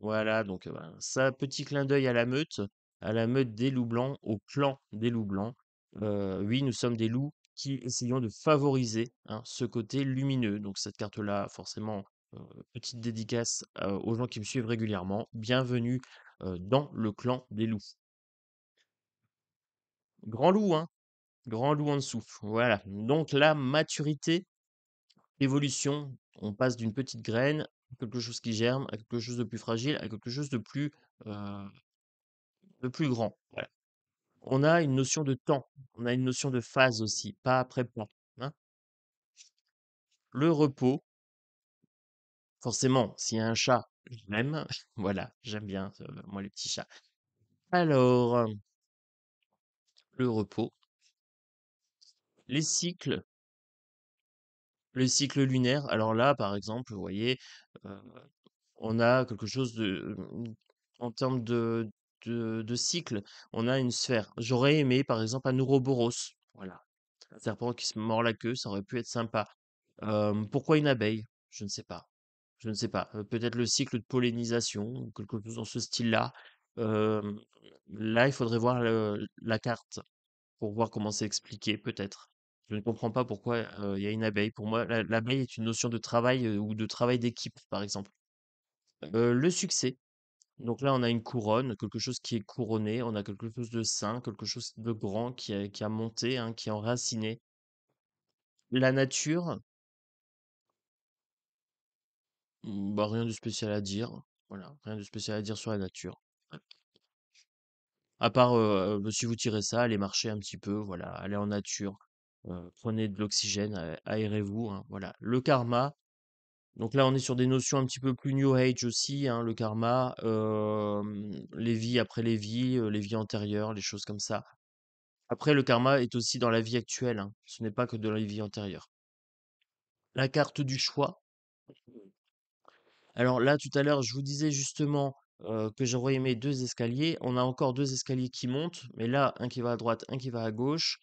A: Voilà, donc ben, ça, petit clin d'œil à la meute à la meute des loups blancs, au clan des loups blancs. oui, nous sommes des loups qui essayons de favoriser hein, ce côté lumineux. Donc cette carte-là, forcément, petite dédicace aux gens qui me suivent régulièrement. Bienvenue dans le clan des loups. Grand loup, hein Grand loup en dessous. Voilà. Donc la maturité, évolution. On passe d'une petite graine quelque chose qui germe, à quelque chose de plus fragile, à quelque chose de plus plus grand. On a une notion de temps, on a une notion de phase aussi, pas après plan. Hein. Le repos, forcément, s'il un chat, j'aime. voilà, j'aime bien, euh, moi, les petits chats. Alors, euh, le repos, les cycles, le cycle lunaire. Alors là, par exemple, vous voyez, euh, on a quelque chose de, en termes de, de, cycle. On a une sphère. J'aurais aimé, par exemple, un Ouroboros. Voilà. Un serpent qui se mord la queue, ça aurait pu être sympa. pourquoi une abeille Je ne sais pas. Je ne sais pas. Peut-être le cycle de pollinisation, quelque chose dans ce style-là. là, il faudrait voir la carte pour voir comment c'est expliqué, peut-être. Je ne comprends pas pourquoi il y a une abeille. Pour moi, l'abeille est une notion de travail ou de travail d'équipe, par exemple. le succès. Donc là, on a une couronne, quelque chose qui est couronné, on a quelque chose de sain, quelque chose de grand qui a, monté, hein, qui a enraciné. La nature, mmh, bah, rien de spécial à dire. Voilà, rien de spécial à dire sur la nature. À part si vous tirez ça, allez marcher un petit peu, voilà, allez en nature, prenez de l'oxygène, aérez-vous. Hein, voilà. Le karma, donc là, on est sur des notions un petit peu plus New Age aussi, hein, le karma, les vies après les vies, les vies antérieures, les choses comme ça. Après, le karma est aussi dans la vie actuelle, hein. ce n'est pas que dans les vies antérieures. La carte du choix. Alors là, tout à l'heure, je vous disais justement que j'aurais aimé deux escaliers. On a encore deux escaliers qui montent, mais là, un qui va à droite, un qui va à gauche.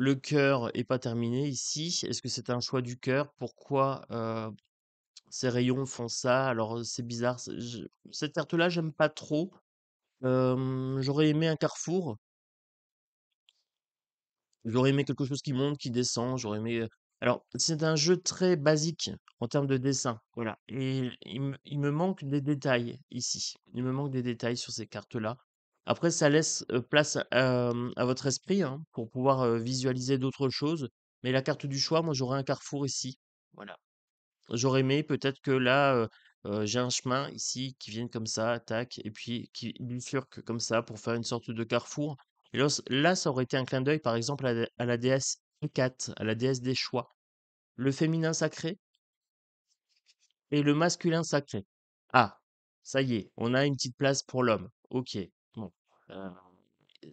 A: Le cœur n'est pas terminé ici. Est-ce que c'est un choix du cœur? Pourquoi ces rayons font ça? Alors, c'est bizarre. cette carte-là, j'aime pas trop. j'aurais aimé un carrefour. J'aurais aimé quelque chose qui monte, qui descend. J'aurais aimé, alors, c'est un jeu très basique en termes de dessin, voilà il me manque des détails ici. Il me manque des détails sur ces cartes-là. Après, ça laisse, place, à votre esprit, hein, pour pouvoir, visualiser d'autres choses. Mais la carte du choix, moi, j'aurais un carrefour ici, voilà. J'aurais aimé peut-être que là, j'ai un chemin ici qui vienne comme ça, tac, et puis qui bifurque comme ça pour faire une sorte de carrefour. Et là, ça aurait été un clin d'œil, par exemple, à la déesse 4 à la déesse des choix. Le féminin sacré et le masculin sacré. Ah, ça y est, on a une petite place pour l'homme. OK. Euh,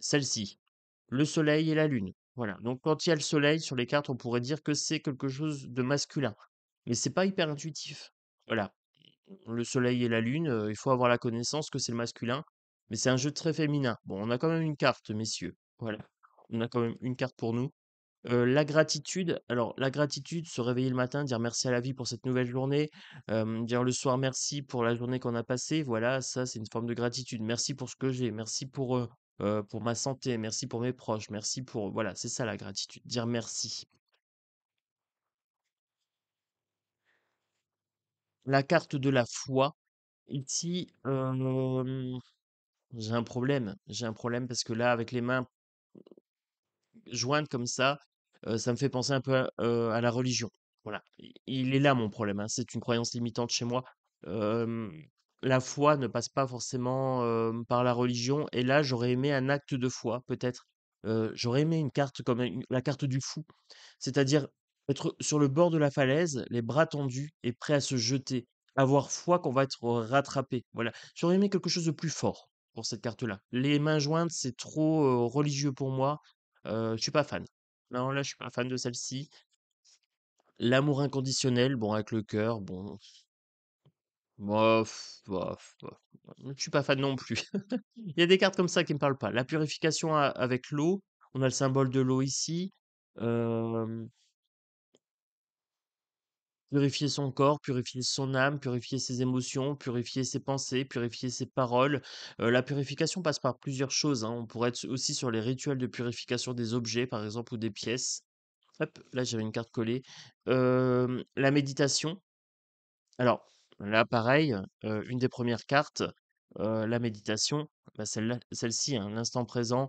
A: celle-ci, le soleil et la lune. Voilà, donc quand il y a le soleil sur les cartes, on pourrait dire que c'est quelque chose de masculin, mais c'est pas hyper intuitif. Voilà, le soleil et la lune, euh, il faut avoir la connaissance que c'est le masculin, mais c'est un jeu très féminin. Bon, on a quand même une carte, messieurs, voilà, on a quand même une carte pour nous la gratitude, alors la gratitude, se réveiller le matin, dire merci à la vie pour cette nouvelle journée, dire le soir merci pour la journée qu'on a passée, voilà, ça c'est une forme de gratitude. Merci pour ce que j'ai, merci pour, pour ma santé, merci pour mes proches, merci pour voilà, c'est ça la gratitude, dire merci. La carte de la foi, ici, j'ai un problème, j'ai un problème parce que là, avec les mains jointes comme ça, ça me fait penser un peu à, la religion. Voilà, il est là mon problème. Hein, c'est une croyance limitante chez moi. la foi ne passe pas forcément par la religion. Et là, j'aurais aimé un acte de foi, peut-être. j'aurais aimé une carte comme la carte du fou, c'est-à-dire être sur le bord de la falaise, les bras tendus et prêt à se jeter, avoir foi qu'on va être rattrapé. Voilà, j'aurais aimé quelque chose de plus fort pour cette carte-là. Les mains jointes, c'est trop religieux pour moi. Euh, je suis pas fan. Non, là, je suis pas fan de celle-ci. L'amour inconditionnel, bon, avec le cœur, bon. Bof, bof, bof. Je suis pas fan non plus. Il y a des cartes comme ça qui me parlent pas. La purification avec l'eau, on a le symbole de l'eau ici. Euh, Purifier son corps, purifier son âme, purifier ses émotions, purifier ses pensées, purifier ses paroles. la purification passe par plusieurs choses. Hein. On pourrait être aussi sur les rituels de purification des objets, par exemple, ou des pièces. Hop, là j'avais une carte collée. la méditation. Alors, là pareil, une des premières cartes, la méditation, bah, celle ci hein, l'instant présent.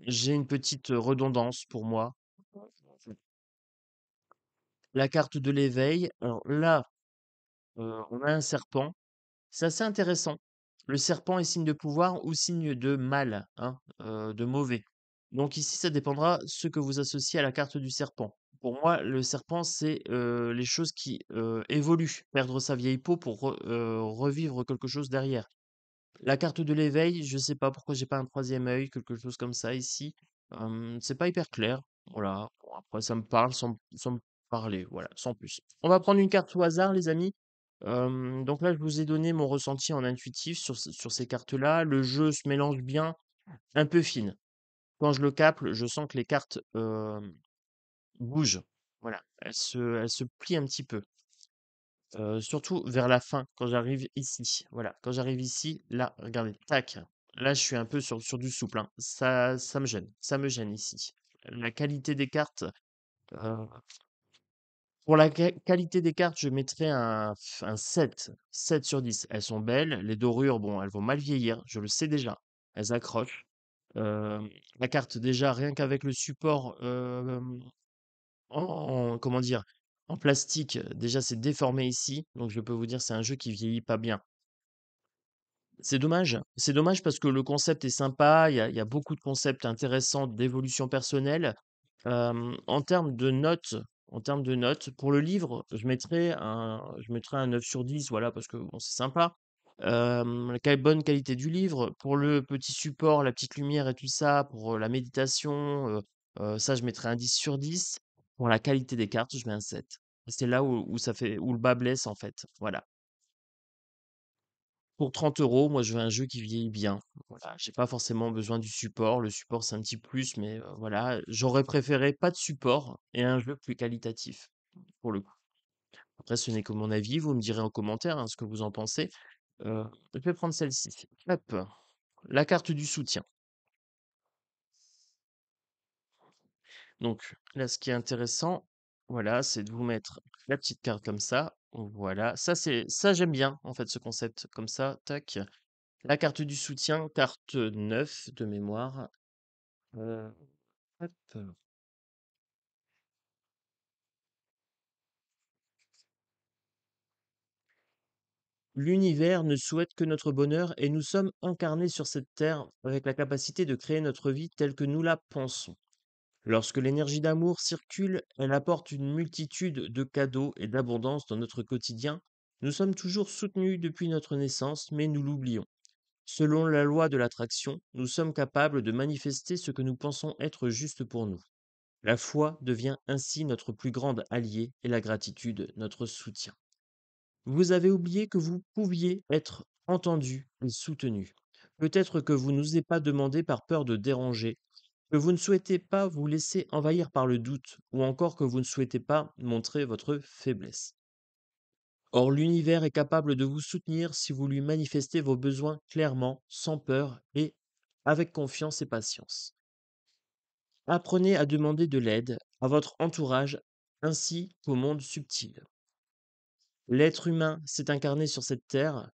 A: j'ai une petite redondance pour moi. La carte de l'éveil, alors là, euh, on a un serpent. C'est assez intéressant. Le serpent est signe de pouvoir ou signe de mal, hein, euh, de mauvais. Donc ici, ça dépendra ce que vous associez à la carte du serpent. Pour moi, le serpent, c'est euh, les choses qui évoluent, perdre sa vieille peau pour revivre quelque chose derrière. La carte de l'éveil, je sais pas pourquoi j'ai pas un troisième œil, quelque chose comme ça ici. c'est pas hyper clair. Voilà. après, ça me parle, ça parler, voilà, sans plus. On va prendre une carte au hasard, les amis. donc là, je vous ai donné mon ressenti en intuitif sur, sur ces cartes-là. Le jeu se mélange bien, un peu fine. Quand je le caple, je sens que les cartes bougent. Voilà, elles se, se plient un petit peu. surtout vers la fin, quand j'arrive ici. Voilà, quand j'arrive ici, là, regardez, tac. Là, je suis un peu sur, du souple. Hein. Ça, ça me gêne. Ça me gêne ici. La qualité des cartes, pour la qualité des cartes, je mettrai un, 7, 7 sur 10. Elles sont belles, les dorures, bon, elles vont mal vieillir, je le sais déjà. Elles accrochent. la carte, déjà, rien qu'avec le support, en, comment dire, en plastique, déjà, c'est déformé ici. Donc, je peux vous dire, c'est un jeu qui vieillit pas bien. C'est dommage. C'est dommage parce que le concept est sympa. Il y a, beaucoup de concepts intéressants d'évolution personnelle. en termes de notes, en termes de notes. Pour le livre, je mettrai un, je mettrai un 9 sur 10, voilà, parce que bon, c'est sympa. Euh, la bonne qualité du livre. Pour le petit support, la petite lumière et tout ça, pour la méditation, ça, je mettrai un 10 sur 10. Pour la qualité des cartes, je mets un 7. C'est là où, ça fait, où le bas blesse, en fait. Voilà pour 30 euros, moi je veux un jeu qui vieillit bien. Voilà, j'ai pas forcément besoin du support. Le support c'est un petit plus, mais voilà, j'aurais préféré pas de support et un jeu plus qualitatif pour le coup. Après, ce n'est que mon avis. Vous me direz en commentaire hein, ce que vous en pensez. je vais prendre celle-ci. la carte du soutien. Donc là, ce qui est intéressant, voilà, c'est de vous mettre la petite carte comme ça. Voilà, ça c'est ça j'aime bien en fait ce concept comme ça, tac. La carte du soutien, carte 9 de mémoire. Euh, euh L'univers ne souhaite que notre bonheur et nous sommes incarnés sur cette terre avec la capacité de créer notre vie telle que nous la pensons. Lorsque l'énergie d'amour circule, elle apporte une multitude de cadeaux et d'abondance dans notre quotidien. Nous sommes toujours soutenus depuis notre naissance, mais nous l'oublions. Selon la loi de l'attraction, nous sommes capables de manifester ce que nous pensons être juste pour nous. La foi devient ainsi notre plus grande alliée et la gratitude notre soutien. Vous avez oublié que vous pouviez être entendu et soutenu. Peut-être que vous ne nous êtes pas demandé par peur de déranger, que vous ne souhaitez pas vous laisser envahir par le doute, ou encore que vous ne souhaitez pas montrer votre faiblesse. Or l'univers est capable de vous soutenir si vous lui manifestez vos besoins clairement, sans peur et avec confiance et patience. Apprenez à demander de l'aide à votre entourage ainsi qu'au monde subtil. L'être humain s'est incarné sur cette terre,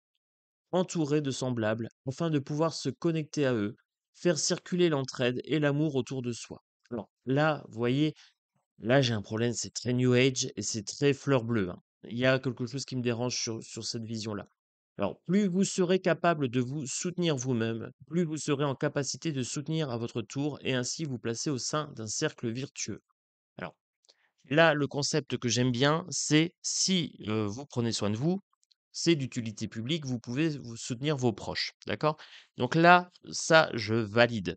A: entouré de semblables, afin de pouvoir se connecter à eux, faire circuler l'entraide et l'amour autour de soi. Alors là, vous voyez, là j'ai un problème, c'est très New Age et c'est très fleur bleue. Hein. Il y a quelque chose qui me dérange sur, cette vision-là. Alors, plus vous serez capable de vous soutenir vous-même, plus vous serez en capacité de soutenir à votre tour et ainsi vous placer au sein d'un cercle virtueux. Alors, là, le concept que j'aime bien, c'est si euh, vous prenez soin de vous, c'est d'utilité publique, vous pouvez soutenir vos proches. D'accord Donc là, ça, je valide.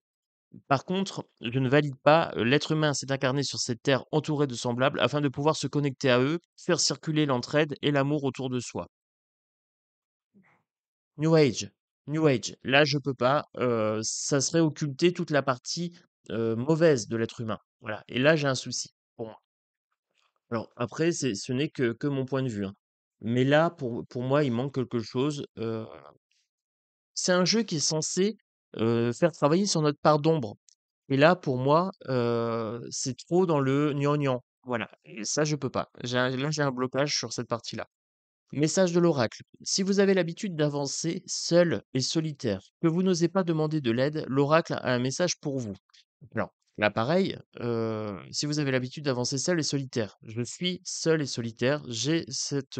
A: Par contre, je ne valide pas, l'être humain s'est incarné sur cette terre entouré de semblables afin de pouvoir se connecter à eux, faire circuler l'entraide et l'amour autour de soi. New Age, New Age, là je peux pas, ça serait occulter toute la partie mauvaise de l'être humain. Voilà, et là j'ai un souci pour moi. Alors après, ce n'est que, que mon point de vue. Hein. Mais là, pour, pour moi, il manque quelque chose. c'est un jeu qui est censé faire travailler sur notre part d'ombre. Et là, pour moi, c'est trop dans le gnangnang. Voilà. ça, je peux pas. J'ai là, j'ai un blocage sur cette partie-là. Message de l'oracle. Si vous avez l'habitude d'avancer seul et solitaire, que vous n'osez pas demander de l'aide, l'oracle a un message pour vous. Alors, Là, bah, pareil, si vous avez l'habitude d'avancer seul et solitaire, je suis seul et solitaire, j'ai cette,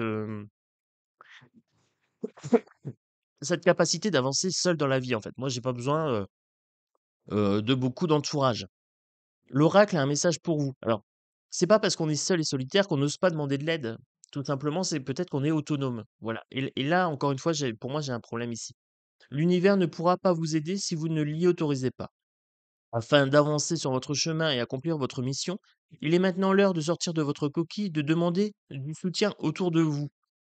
A: cette capacité d'avancer seul dans la vie, en fait. Moi, je n'ai pas besoin, de beaucoup d'entourage. L'oracle a un message pour vous. Alors, c'est pas parce qu'on est seul et solitaire qu'on n'ose pas demander de l'aide. Tout simplement, c'est peut-être qu'on est autonome. Voilà et là, encore une fois, pour moi, j'ai un problème ici. L'univers ne pourra pas vous aider si vous ne l'y autorisez pas. Afin d'avancer sur votre chemin et accomplir votre mission, il est maintenant l'heure de sortir de votre coquille, de demander du soutien autour de vous,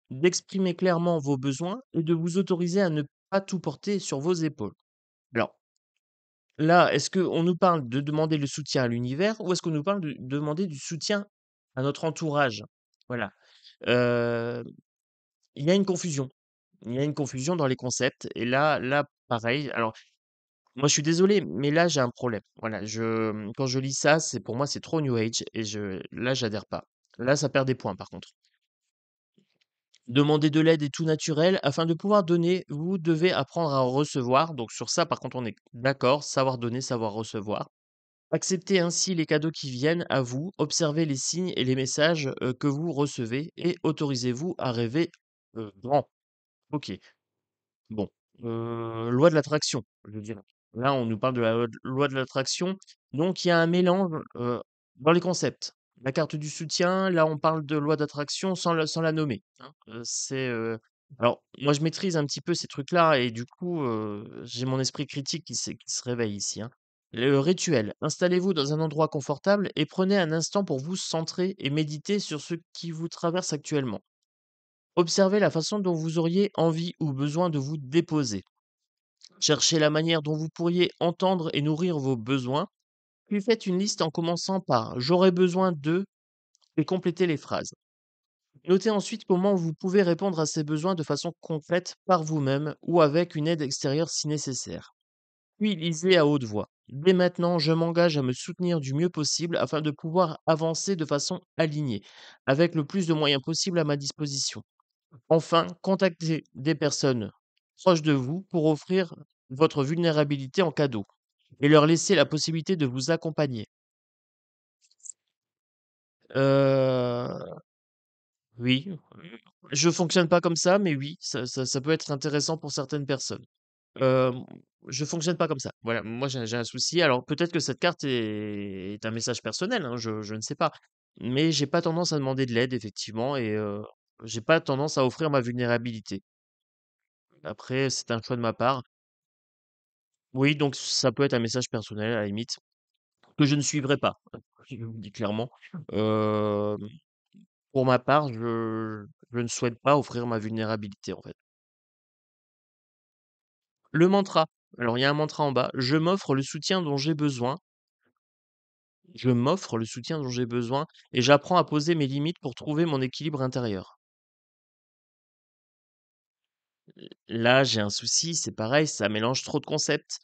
A: d'exprimer clairement vos besoins et de vous autoriser à ne pas tout porter sur vos épaules. Alors, là, est-ce qu'on nous parle de demander le soutien à l'univers ou est-ce qu'on nous parle de demander du soutien à notre entourage Voilà. il y a une confusion. Il y a une confusion dans les concepts. Et là, là, pareil. Alors, moi, je suis désolé, mais là, j'ai un problème. Voilà, je, quand je lis ça, c'est pour moi, c'est trop New Age et je, là, j'adhère pas. Là, ça perd des points, par contre. Demander de l'aide est tout naturel. Afin de pouvoir donner, vous devez apprendre à recevoir. Donc, sur ça, par contre, on est d'accord. Savoir donner, savoir recevoir. Acceptez ainsi les cadeaux qui viennent à vous. Observez les signes et les messages euh, que vous recevez et autorisez-vous à rêver euh, grand. Ok. Bon. Euh, loi de l'attraction, je dirais. Là, on nous parle de la loi de l'attraction. Donc, il y a un mélange dans les concepts. La carte du soutien, là, on parle de loi d'attraction sans la, nommer. Hein. C'est alors, moi, je maîtrise un petit peu ces trucs-là et du coup, j'ai mon esprit critique qui, se- réveille ici. Hein. Le rituel. Installez-vous dans un endroit confortable et prenez un instant pour vous centrer et méditer sur ce qui vous traverse actuellement. Observez la façon dont vous auriez envie ou besoin de vous déposer. Cherchez la manière dont vous pourriez entendre et nourrir vos besoins, puis faites une liste en commençant par J'aurai besoin de et complétez les phrases. Notez ensuite comment vous pouvez répondre à ces besoins de façon concrète par vous-même ou avec une aide extérieure si nécessaire. Puis lisez à haute voix. Dès maintenant, je m'engage à me soutenir du mieux possible afin de pouvoir avancer de façon alignée, avec le plus de moyens possible à ma disposition. Enfin, contactez des personnes Proche de vous pour offrir votre vulnérabilité en cadeau et leur laisser la possibilité de vous accompagner. Oui, je fonctionne pas comme ça, mais oui, ça, peut être intéressant pour certaines personnes. Euh, je fonctionne pas comme ça. Voilà, moi j'ai un souci. Alors peut-être que cette carte est, un message personnel, hein, je, ne sais pas. Mais j'ai pas tendance à demander de l'aide, effectivement, et je n'ai pas tendance à offrir ma vulnérabilité. Après, c'est un choix de ma part. Oui, donc ça peut être un message personnel, à la limite, que je ne suivrai pas, je vous le dis clairement. pour ma part, je, je ne souhaite pas offrir ma vulnérabilité, en fait. Le mantra. Alors, il y a un mantra en bas. Je m'offre le soutien dont j'ai besoin. Je m'offre le soutien dont j'ai besoin et j'apprends à poser mes limites pour trouver mon équilibre intérieur. Là, j'ai un souci, c'est pareil, ça mélange trop de concepts.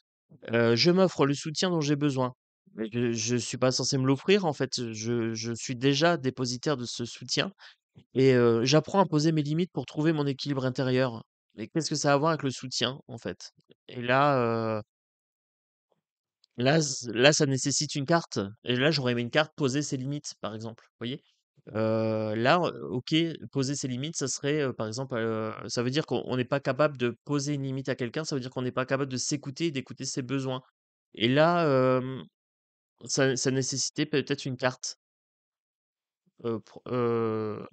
A: je m'offre le soutien dont j'ai besoin. Mais je ne suis pas censé me l'offrir, en fait. Je, suis déjà dépositaire de ce soutien. Et j'apprends à poser mes limites pour trouver mon équilibre intérieur. Mais qu'est-ce que ça a à voir avec le soutien, en fait Et là, là, là, ça nécessite une carte. Et là, j'aurais aimé une carte poser ses limites, par exemple. Vous voyez là, OK, poser ses limites, ça serait, par exemple, ça veut dire qu'on n'est pas capable de poser une limite à quelqu'un, ça veut dire qu'on n'est pas capable de s'écouter d'écouter ses besoins. Et là, ça nécessitait peut-être une carte.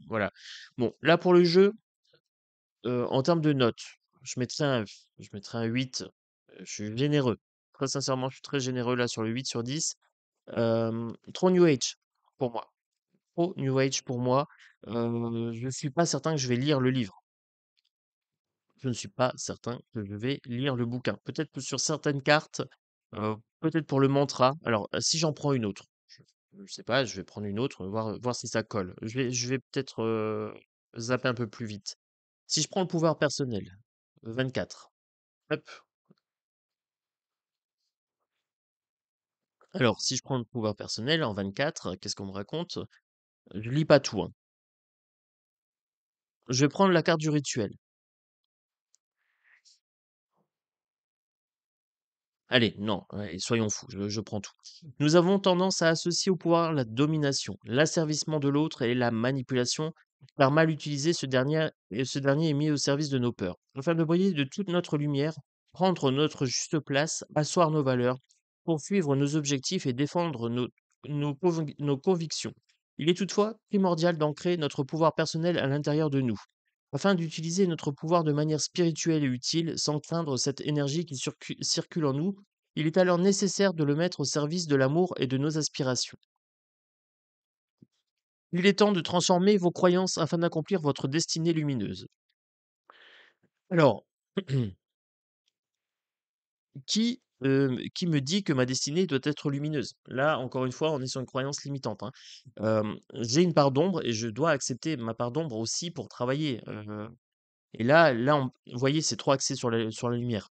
A: voilà. Bon, là, pour le jeu en termes de notes, je mettrais un je mettrais un 8. je suis généreux. Très sincèrement, je suis très généreux là sur le 8 sur 10. trop new age pour moi. New Age pour moi. je ne suis pas certain que je vais lire le livre. Je ne suis pas certain que je vais lire le bouquin. Peut-être sur certaines cartes, peut-être pour le mantra. Alors, si j'en prends une autre, je ne sais pas, je vais prendre une autre, voir, voir si ça colle. Je vais, peut-être zapper un peu plus vite. Si je prends le pouvoir personnel, 24. Alors, si je prends le pouvoir personnel en 24, qu'est-ce qu'on me raconte je lis pas tout. Hein. Je vais prendre la carte du rituel. Allez, non, soyons fous, je, prends tout. Nous avons tendance à associer au pouvoir la domination, l'asservissement de l'autre et la manipulation, par mal utiliser ce dernier, et euh, ce dernier est mis au service de nos peurs. Afin de briller de toute notre lumière, prendre notre juste place, asseoir nos valeurs, poursuivre nos objectifs et défendre nos, nos convictions. Il est toutefois primordial d'ancrer notre pouvoir personnel à l'intérieur de nous, afin d'utiliser notre pouvoir de manière spirituelle et utile sans craindre cette énergie qui circule en nous, il est alors nécessaire de le mettre au service de l'amour et de nos aspirations. Il est temps de transformer vos croyances afin d'accomplir votre destinée lumineuse. Alors, qui qui me dit que ma destinée doit être lumineuse. Là, encore une fois, on est sur une croyance limitante. Hein. j'ai une part d'ombre et je dois accepter ma part d'ombre aussi pour travailler. et là, là, vous voyez, c'est trop axé sur la, sur la lumière.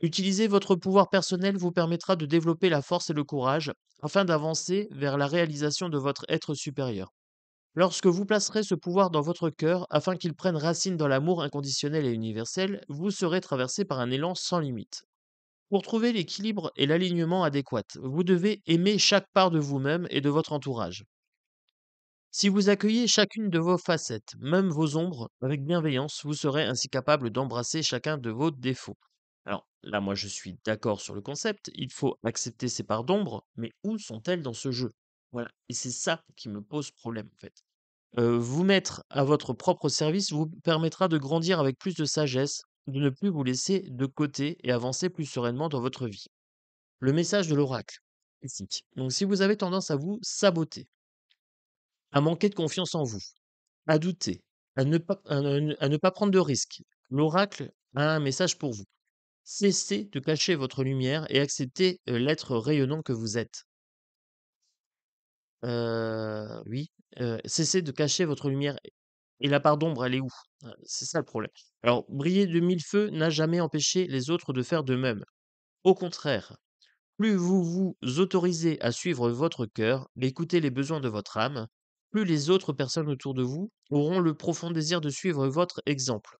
A: Utiliser votre pouvoir personnel vous permettra de développer la force et le courage afin d'avancer vers la réalisation de votre être supérieur. Lorsque vous placerez ce pouvoir dans votre cœur afin qu'il prenne racine dans l'amour inconditionnel et universel, vous serez traversé par un élan sans limite. Pour trouver l'équilibre et l'alignement adéquat, vous devez aimer chaque part de vous-même et de votre entourage. Si vous accueillez chacune de vos facettes, même vos ombres, avec bienveillance, vous serez ainsi capable d'embrasser chacun de vos défauts. Alors là, moi je suis d'accord sur le concept, il faut accepter ces parts d'ombre, mais où sont-elles dans ce jeu Voilà, et c'est ça qui me pose problème en fait. Euh, vous mettre à votre propre service vous permettra de grandir avec plus de sagesse, de ne plus vous laisser de côté et avancer plus sereinement dans votre vie. Le message de l'oracle, Donc si vous avez tendance à vous saboter, à manquer de confiance en vous, à douter, à ne pas, à pas prendre de risques, l'oracle a un message pour vous. Cessez de cacher votre lumière et acceptez euh, l'être rayonnant que vous êtes. Euh, oui, euh, cessez de cacher votre lumière et la part d'ombre, elle est où C'est ça le problème. Alors, briller de mille feux n'a jamais empêché les autres de faire de même. Au contraire, plus vous vous autorisez à suivre votre cœur, écouter les besoins de votre âme, plus les autres personnes autour de vous auront le profond désir de suivre votre exemple.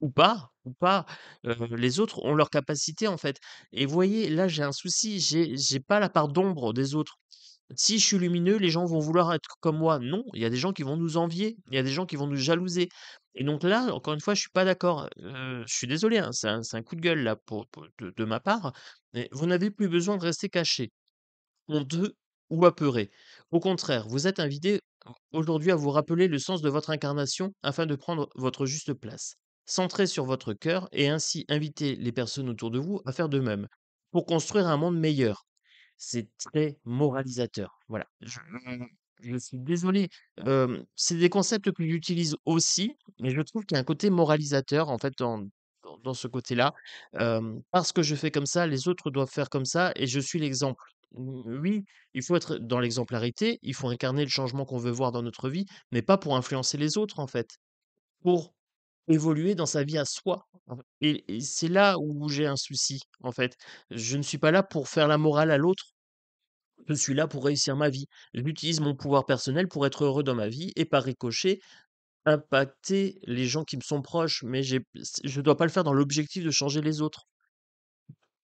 A: Ou pas, ou pas, les autres ont leur capacité en fait. Et voyez, là j'ai un souci, j'ai pas la part d'ombre des autres. Si je suis lumineux, les gens vont vouloir être comme moi. Non, il y a des gens qui vont nous envier, il y a des gens qui vont nous jalouser. Et donc là, encore une fois, je ne suis pas d'accord. Euh, je suis désolé, hein, c'est un, coup de gueule de, ma part. Mais vous n'avez plus besoin de rester caché, honteux ou apeuré. Au contraire, vous êtes invité aujourd'hui à vous rappeler le sens de votre incarnation afin de prendre votre juste place. Centrez sur votre cœur et ainsi inviter les personnes autour de vous à faire de même pour construire un monde meilleur c'est très moralisateur. Voilà. Je, suis désolé. c'est des concepts que j'utilise aussi, mais je trouve qu'il y a un côté moralisateur, en fait, dans, ce côté-là. parce que je fais comme ça, les autres doivent faire comme ça, et je suis l'exemple. Oui, il faut être dans l'exemplarité, il faut incarner le changement qu'on veut voir dans notre vie, mais pas pour influencer les autres, en fait. Pour évoluer dans sa vie à soi. Et, c'est là où j'ai un souci, en fait. Je ne suis pas là pour faire la morale à l'autre. Je suis là pour réussir ma vie. J'utilise mon pouvoir personnel pour être heureux dans ma vie et par ricochet impacter les gens qui me sont proches, mais je ne dois pas le faire dans l'objectif de changer les autres.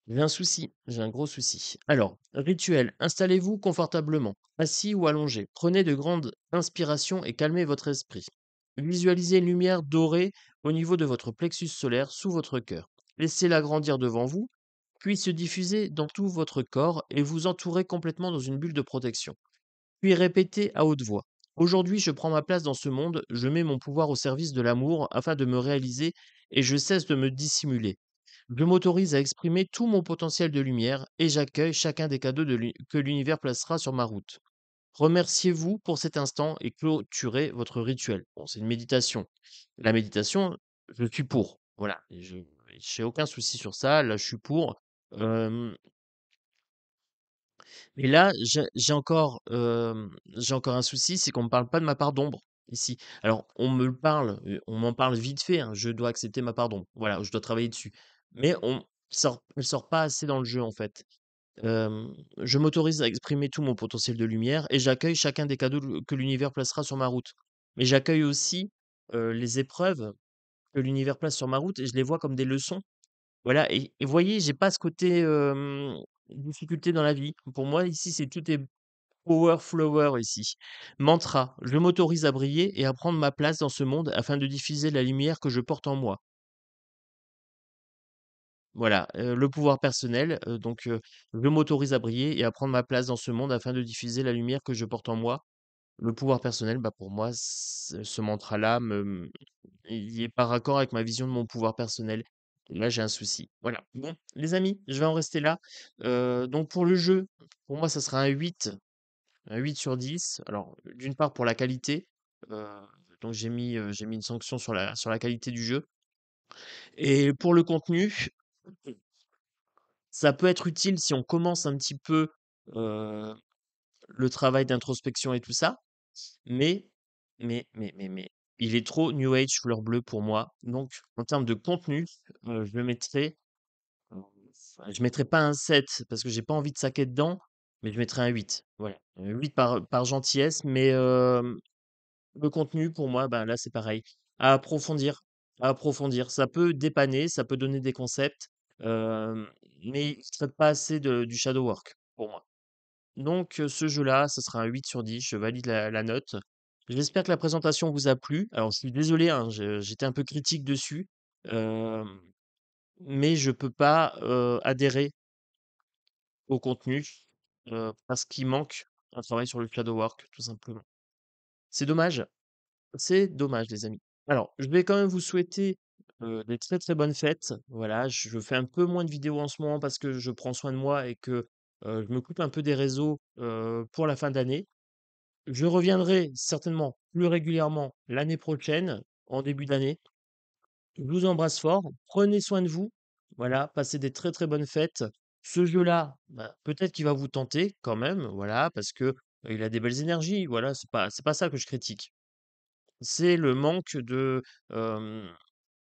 A: J'ai un souci, j'ai un gros souci. Alors, rituel, installez-vous confortablement, assis ou allongé, prenez de grandes inspirations et calmez votre esprit. Visualisez une lumière dorée au niveau de votre plexus solaire sous votre cœur. Laissez-la grandir devant vous, puis se diffuser dans tout votre corps et vous entourez complètement dans une bulle de protection. Puis répétez à haute voix. Aujourd'hui, je prends ma place dans ce monde, je mets mon pouvoir au service de l'amour afin de me réaliser et je cesse de me dissimuler. Je m'autorise à exprimer tout mon potentiel de lumière et j'accueille chacun des cadeaux que l'univers placera sur ma route. Remerciez-vous pour cet instant et clôturez votre rituel. Bon, c'est une méditation. La méditation, je suis pour. Voilà, je n'ai aucun souci sur ça. Là, je suis pour. mais là, j'ai encore, j'ai encore un souci, c'est qu'on ne me parle pas de ma part d'ombre ici. Alors, on me parle, on m'en parle vite fait. Hein, je dois accepter ma part d'ombre. Voilà, je dois travailler dessus. Mais on, sort, sort pas assez dans le jeu en fait je m'autorise à exprimer tout mon potentiel de lumière et j'accueille chacun des cadeaux que l'univers placera sur ma route. Mais j'accueille aussi les épreuves que l'univers place sur ma route et je les vois comme des leçons. Voilà, et, vous voyez, j'ai pas ce côté euh, difficulté dans la vie. Pour moi, ici, c'est tout est power flower ici. Mantra, je m'autorise à briller et à prendre ma place dans ce monde afin de diffuser la lumière que je porte en moi. Voilà, le pouvoir personnel, donc je m'autorise à briller et à prendre ma place dans ce monde afin de diffuser la lumière que je porte en moi. Le pouvoir personnel, bah, pour moi, ce mantra-là il est par raccord avec ma vision de mon pouvoir personnel. Là, j'ai un souci. Voilà. Bon, les amis, je vais en rester là. donc pour le jeu, pour moi, ça sera un 8, un 8 sur 10. Alors, d'une part pour la qualité, donc j'ai mis, mis une sanction sur la sur la qualité du jeu et pour le contenu ça peut être utile si on commence un petit peu le travail d'introspection et tout ça, mais, mais, mais, mais, il est trop New Age couleur bleue pour moi. Donc, en termes de contenu, je mettrai. je mettrai pas un 7 parce que j'ai pas envie de saquer dedans, mais je mettrai un 8. Voilà. 8 par, par gentillesse, mais le contenu, pour moi, ben là, c'est pareil. À approfondir. À approfondir. Ça peut dépanner, ça peut donner des concepts, mais il serait pas assez de du shadow work, pour moi. Donc ce jeu-là, ça sera un 8 sur 10, je valide la la note. J'espère que la présentation vous a plu. Alors je suis désolé, hein, j'étais un peu critique dessus, mais je peux pas, adhérer au contenu, parce qu'il manque un travail sur le shadow work, tout simplement. C'est dommage, c'est dommage les amis. Alors, je vais quand même vous souhaiter des très, très bonnes fêtes. Voilà, je fais un peu moins de vidéos en ce moment parce que je prends soin de moi et que, je me coupe un peu des réseaux, pour la fin d'année. Je reviendrai certainement plus régulièrement l'année prochaine, en début d'année. Je vous embrasse fort, prenez soin de vous, voilà, passez des très, très bonnes fêtes. Ce jeu-là, bah, peut-être qu'il va vous tenter quand même, voilà, parce que, il a des belles énergies, voilà, c'est pas pas ça que je critique. C'est le manque de,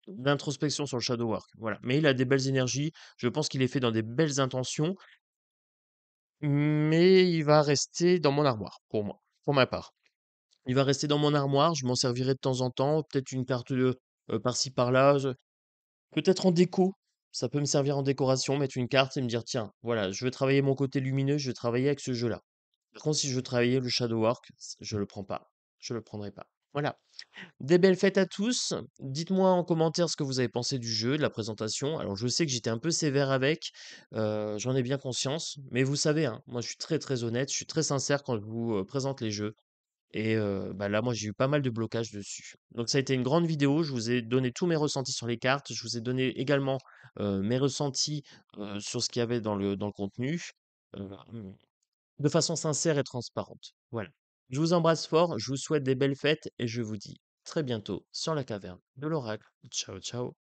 A: Mmh. d'introspection sur le shadow work. Voilà. Mais il a des belles énergies. Je pense qu'il est fait dans des belles intentions. Mais il va rester dans mon armoire, pour moi, pour ma part. Il va rester dans mon armoire. Je m'en servirai de temps en temps. Peut-être une carte de, par-ci, par-là. Peut-être en déco. Ça peut me servir en décoration, mettre une carte et me dire tiens, voilà, je vais travailler mon côté lumineux, je vais travailler avec ce jeu-là. Par contre, si je veux travailler le shadow work, je le prends pas. Je le prendrai pas. Voilà. Des belles fêtes à tous. Dites-moi en commentaire ce que vous avez pensé du jeu, de la présentation. Alors, je sais que j'étais un peu sévère avec, euh, j'en ai bien conscience, mais vous savez, hein, moi je suis très très honnête, je suis très sincère quand je vous euh, présente les jeux. Et euh, bah, là, moi, j'ai eu pas mal de blocages dessus. Donc, ça a été une grande vidéo. Je vous ai donné tous mes ressentis sur les cartes. Je vous ai donné également mes ressentis sur ce qu'il y avait dans le, dans le contenu, de façon sincère et transparente. Voilà. Je vous embrasse fort, je vous souhaite des belles fêtes et je vous dis très bientôt sur la caverne de l'oracle. Ciao ciao